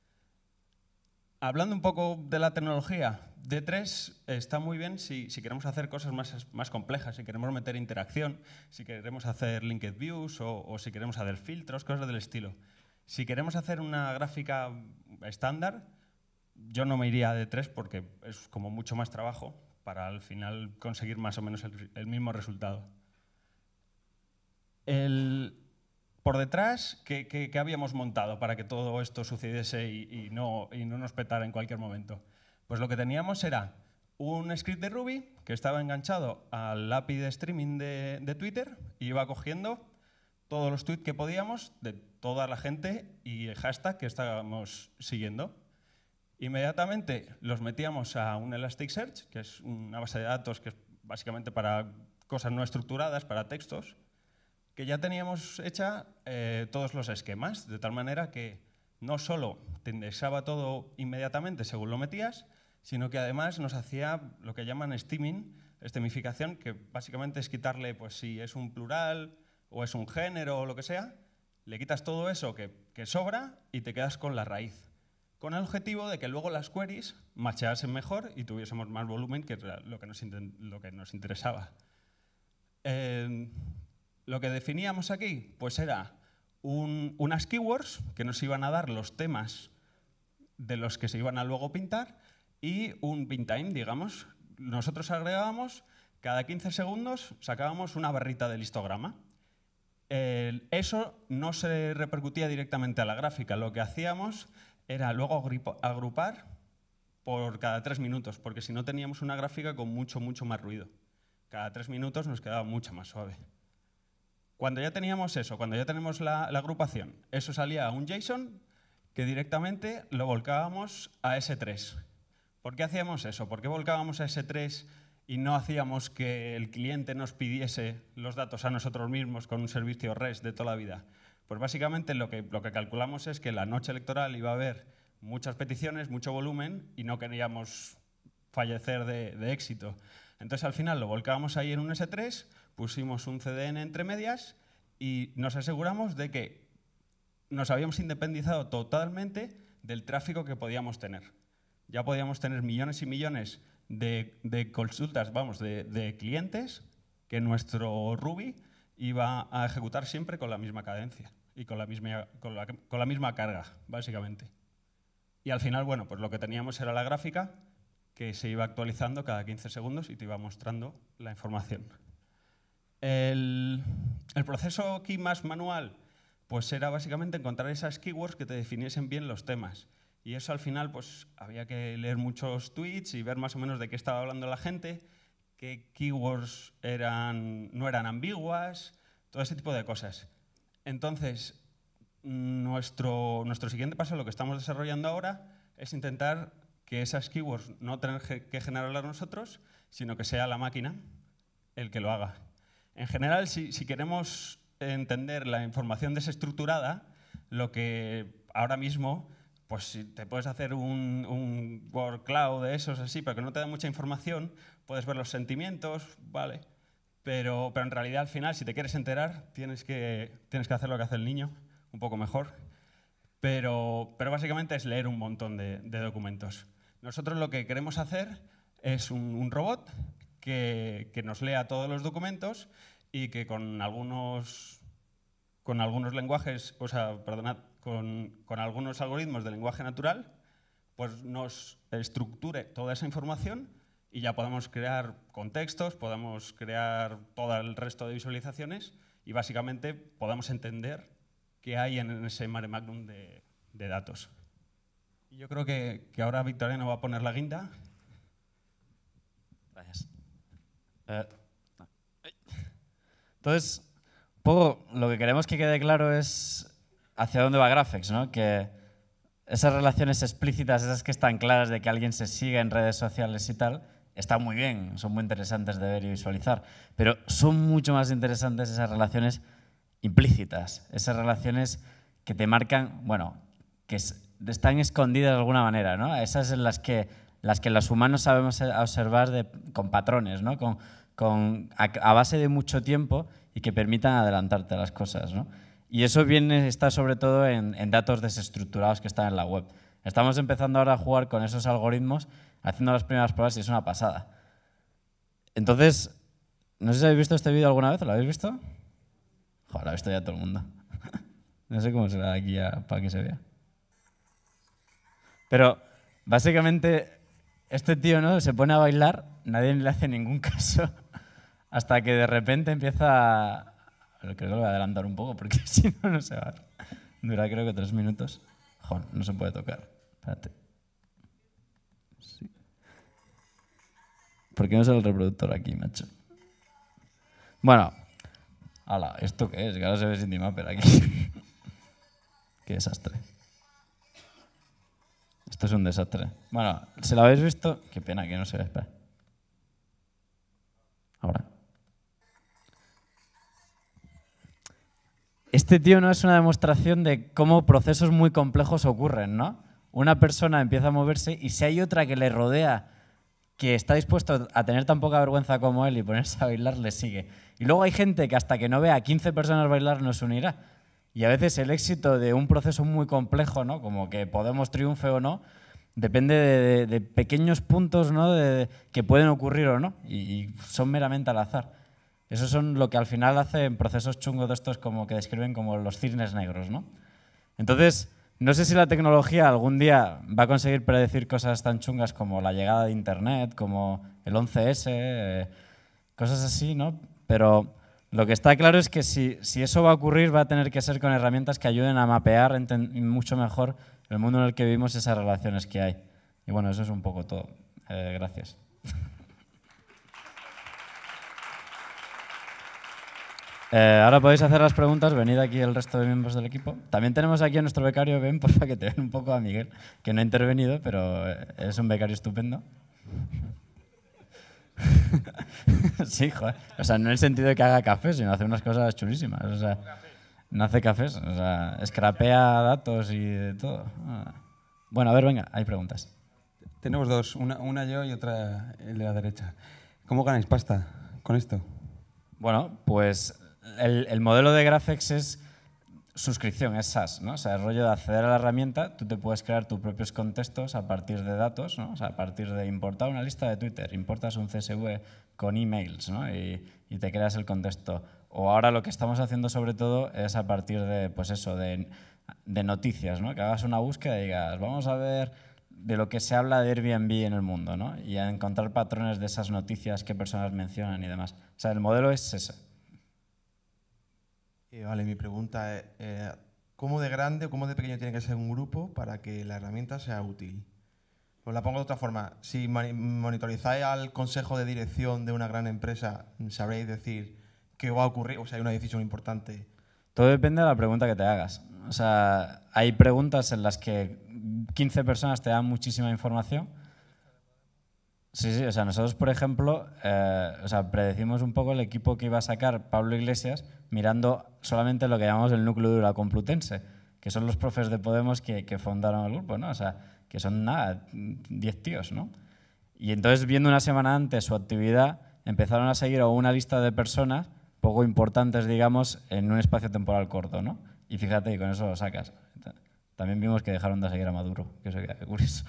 S4: Hablando un poco de la tecnología, D3 está muy bien si, queremos hacer cosas más, complejas, si queremos meter interacción, si queremos hacer linked views o, o, si queremos hacer filtros, cosas del estilo. Si queremos hacer una gráfica estándar, yo no me iría de tres porque es como mucho más trabajo para al final conseguir más o menos el, mismo resultado. por detrás, ¿qué, habíamos montado para que todo esto sucediese y, no, no nos petara en cualquier momento? Pues lo que teníamos era un script de Ruby que estaba enganchado al API de streaming de, de, Twitter y iba cogiendo todos los tweets que podíamos de toda la gente y el hashtag que estábamos siguiendo. Inmediatamente los metíamos a un Elasticsearch, que es una base de datos que es básicamente para cosas no estructuradas, para textos, que ya teníamos hecha eh, todos los esquemas, de tal manera que no solo te indexaba todo inmediatamente según lo metías, sino que además nos hacía lo que llaman steaming, estemificación, que básicamente es quitarle pues, si es un plural o es un género o lo que sea, le quitas todo eso que sobra y te quedas con la raíz con el objetivo de que luego las queries macheasen mejor y tuviésemos más volumen, que era lo que nos, lo que nos interesaba. lo que definíamos aquí pues era unas keywords que nos iban a dar los temas de los que se iban a luego pintar y un pin time, digamos. Nosotros agregábamos, cada 15 segundos sacábamos una barrita del histograma. eso no se repercutía directamente a la gráfica. Lo que hacíamos era luego agrupar por cada tres minutos, porque si no teníamos una gráfica con mucho, mucho más ruido. Cada tres minutos nos quedaba mucho más suave. Cuando ya teníamos eso, cuando ya tenemos la, agrupación, eso salía a un JSON que directamente lo volcábamos a S3. ¿Por qué hacíamos eso? ¿Por qué volcábamos a S3 y no hacíamos que el cliente nos pidiese los datos a nosotros mismos con un servicio REST de toda la vida? Pues básicamente lo que, lo que calculamos es que la noche electoral iba a haber muchas peticiones, mucho volumen y no queríamos fallecer de, éxito. Entonces al final lo volcábamos ahí en un S3, pusimos un CDN entre medias y nos aseguramos de que nos habíamos independizado totalmente del tráfico que podíamos tener. Ya podíamos tener millones y millones de, consultas, vamos, de, clientes que nuestro Ruby iba a ejecutar siempre con la misma cadencia y con la misma, con la, misma carga, básicamente. Y al final, bueno, pues lo que teníamos era la gráfica que se iba actualizando cada 15 segundos y te iba mostrando la información. El, el proceso aquí más manual, pues era básicamente encontrar esas keywords que te definiesen bien los temas. Y eso al final, pues había que leer muchos tweets y ver más o menos de qué estaba hablando la gente, keywords eran, no eran ambiguas, todo ese tipo de cosas. Entonces, nuestro, nuestro siguiente paso, lo que estamos desarrollando ahora, es intentar que esas keywords no tengan que generarlas nosotros, sino que sea la máquina el que lo haga. En general, si, queremos entender la información desestructurada, lo que ahora mismo, pues si te puedes hacer un, un word cloud de esos así, pero que no te da mucha información, puedes ver los sentimientos, vale, pero, pero en realidad al final, si te quieres enterar, tienes que, tienes que hacer lo que hace el niño, un poco mejor, pero, pero básicamente es leer un montón de, documentos. Nosotros lo que queremos hacer es un, un robot que, que, nos lea todos los documentos y que con algunos, con algunos lenguajes, o sea, perdonad, con, con algunos algoritmos de lenguaje natural, pues nos estructure toda esa información y ya podamos crear contextos, podamos crear todo el resto de visualizaciones y básicamente podamos entender qué hay en ese mare magnum de, datos.
S6: yo creo que,
S4: que ahora nos va a poner la guinda.
S6: Gracias. Eh, eh, eh. Entonces, lo que queremos que quede claro es hacia dónde va Graphics, Que esas relaciones explícitas, esas que están claras de que alguien se sigue en redes sociales y tal, está muy bien, son muy interesantes de ver y visualizar, pero son mucho más interesantes esas relaciones implícitas, esas relaciones que te marcan, bueno, que están escondidas de alguna manera, ¿no? Esas en las que, las que los humanos sabemos observar de, con patrones, ¿no? Con, a, base de mucho tiempo y que permitan adelantarte a las cosas, ¿no? Y eso viene, está sobre todo en datos desestructurados que están en la web. Estamos empezando ahora a jugar con esos algoritmos, haciendo las primeras pruebas y es una pasada. Entonces, no sé si habéis visto este vídeo alguna vez, ¿lo habéis visto? Joder, lo ha visto ya todo el mundo. no sé cómo será aquí para que se vea. Pero básicamente este tío no se pone a bailar, nadie le hace ningún caso, hasta que de repente empieza... A... Creo que lo voy a adelantar un poco porque si no, no se va. Dura creo que tres minutos. Joder, no se puede tocar. Espérate. ¿Por qué no sale el reproductor aquí, macho? Bueno. ¡Hala! ¿esto qué es? Que ahora se ve sin mapper aquí. qué desastre. Esto es un desastre. Bueno, ¿se lo habéis visto? Qué pena que no se vea. Ahora. Este tío no es una demostración de cómo procesos muy complejos ocurren, ¿no? una persona empieza a moverse y si hay otra que le rodea que está dispuesto a tener tan poca vergüenza como él y ponerse a bailar, le sigue. Y luego hay gente que hasta que no vea a 15 personas bailar no se unirá. Y a veces el éxito de un proceso muy complejo, como que Podemos triunfe o no, depende de, pequeños puntos que pueden ocurrir o no, y, son meramente al azar. Eso son lo que al final hacen procesos chungos de estos como que describen como los cisnes negros. ¿no? Entonces, no sé si la tecnología algún día va a conseguir predecir cosas tan chungas como la llegada de Internet, como el 11S, eh, cosas así, ¿no? Pero lo que está claro es que si, eso va a ocurrir va a tener que ser con herramientas que ayuden a mapear mucho mejor el mundo en el que vivimos y esas relaciones que hay. Y bueno, eso es un poco todo. Eh, gracias. Eh, ahora podéis hacer las preguntas, venid aquí el resto de miembros del equipo. También tenemos aquí a nuestro becario, Ben, para que te ven un poco a Miguel, que no ha intervenido, pero eh, es un becario estupendo. sí, joder. O sea, no en el sentido de que haga café, sino hace unas cosas chulísimas. O sea, no hace cafés, o sea, escrapea datos y de todo. Ah. Bueno, a ver, venga, hay preguntas. Tenemos dos,
S4: una, una yo y otra el de la derecha. ¿Cómo ganáis pasta con esto?
S6: Bueno, pues el, modelo de Graphics es suscripción, es SaaS, ¿no? sea, el rollo de acceder a la herramienta, tú te puedes crear tus propios contextos a partir de datos, ¿no? a partir de importar una lista de Twitter, importas un CSV con emails, ¿no? Y, te creas el contexto. O ahora lo que estamos haciendo sobre todo es a partir de, pues eso, de, de noticias, ¿no? Que hagas una búsqueda y digas, vamos a ver de lo que se habla de Airbnb en el mundo, ¿no? Y a encontrar patrones de esas noticias, qué personas mencionan y demás. O sea, el modelo es ese.
S1: Eh, vale, mi pregunta es, eh, ¿cómo de grande o cómo de
S4: pequeño tiene que ser un grupo para que la herramienta sea útil? Os la pongo de otra forma. Si monitorizáis al consejo de dirección de una gran empresa, sabréis decir qué va a ocurrir, o sea, hay una decisión importante.
S6: Todo depende de la pregunta que te hagas. O sea, hay preguntas en las que 15 personas te dan muchísima información Sí, sí, o sea, nosotros, por ejemplo, eh, o sea, predecimos un poco el equipo que iba a sacar Pablo Iglesias mirando solamente lo que llamamos el núcleo de la complutense, que son los profes de Podemos que, que fundaron el grupo, ¿no? O sea, que son nada, 10 tíos, ¿no? Y entonces, viendo una semana antes su actividad, empezaron a seguir a una lista de personas poco importantes, digamos, en un espacio temporal corto, ¿no? Y fíjate, y con eso lo sacas. También vimos que dejaron de seguir a Maduro, que eso curioso.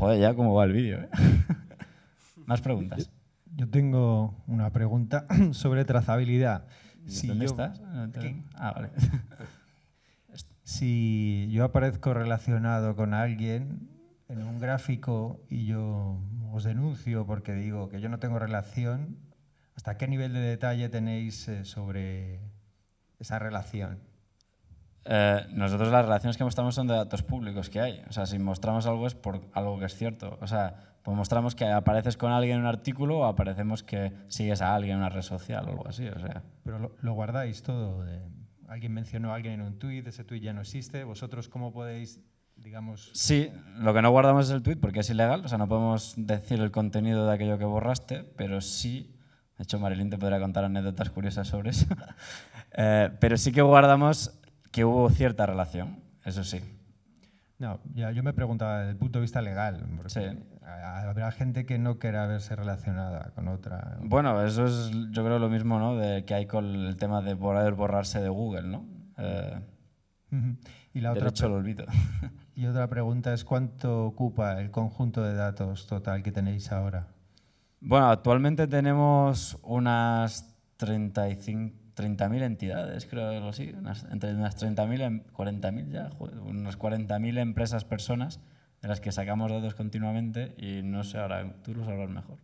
S6: Joder, ya cómo va el vídeo. ¿eh? Más preguntas.
S3: Yo tengo una pregunta sobre trazabilidad. ¿Dónde estás? Ah, vale. si yo aparezco relacionado con alguien en un gráfico y yo os denuncio porque digo que yo no tengo relación, ¿hasta qué nivel de detalle tenéis eh, sobre esa relación?
S6: Eh, nosotros las relaciones que mostramos son de datos públicos que hay. O sea, si mostramos algo es por algo que es cierto. O sea, pues mostramos que apareces con alguien en un artículo o aparecemos que sigues a alguien en una red social o algo así. O sea.
S3: Pero lo, guardáis todo. alguien mencionó a alguien en un tweet, ese tweet ya no existe. ¿Vosotros cómo podéis, digamos...?
S6: Sí, lo que no guardamos es el tuit porque es ilegal. O sea, no podemos decir el contenido de aquello que borraste, pero sí... De hecho, Marilyn te podría contar anécdotas curiosas sobre eso. Eh, pero sí que guardamos que hubo cierta relación, eso sí.
S3: ya, yo me preguntaba desde el punto de vista legal, habrá gente que no quiera verse relacionada con otra. Bueno,
S6: eso es yo creo lo mismo ¿no? de que hay con el tema de poder borrarse de Google, ¿no? Eh,
S3: y la otra derecho olvido. Y otra pregunta es cuánto ocupa el conjunto de datos total que tenéis ahora.
S6: Bueno, actualmente tenemos unas 35 30.000 entidades, creo, algo así, entre unas 30.000 y 40.000 ya, unas 40.000 empresas, personas, de las que sacamos
S5: datos continuamente y no sé, ahora tú lo sabrás mejor.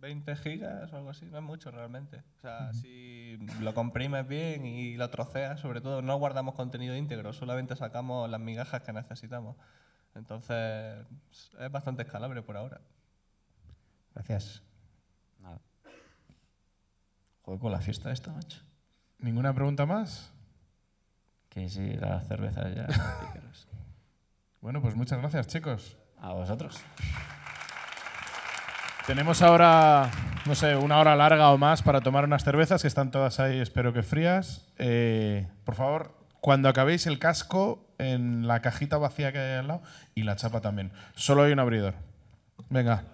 S5: 20 eh, gigas o algo así, no es mucho realmente. O sea, si lo comprimes bien y lo troceas, sobre todo no guardamos contenido íntegro, solamente sacamos las migajas que necesitamos. Entonces, es bastante escalable por ahora. Gracias. Nada.
S1: Juego con la fiesta esta, macho. ¿Ninguna pregunta más? Que sí, las cervezas ya. bueno, pues muchas gracias, chicos. A vosotros. Tenemos ahora, no sé, una hora larga o más para tomar unas cervezas que están todas ahí, espero que frías. Eh, por favor, cuando acabéis el casco en la cajita vacía que hay al lado y la chapa también. Solo hay un abridor. Venga.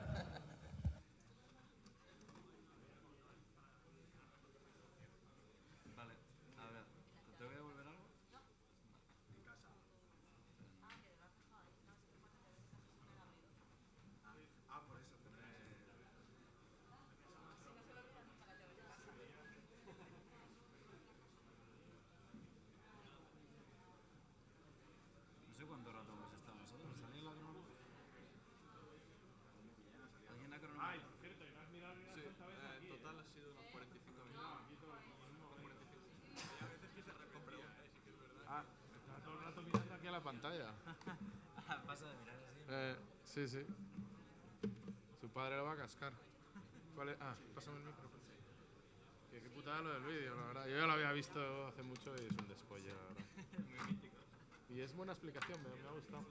S1: visto hace mucho y es un despolle, la Y es buena explicación, me, me ha gustado.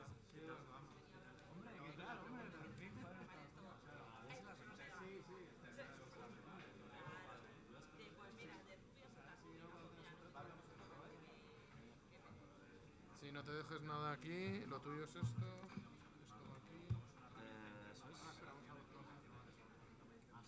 S1: Si no te dejes nada aquí, lo tuyo es esto.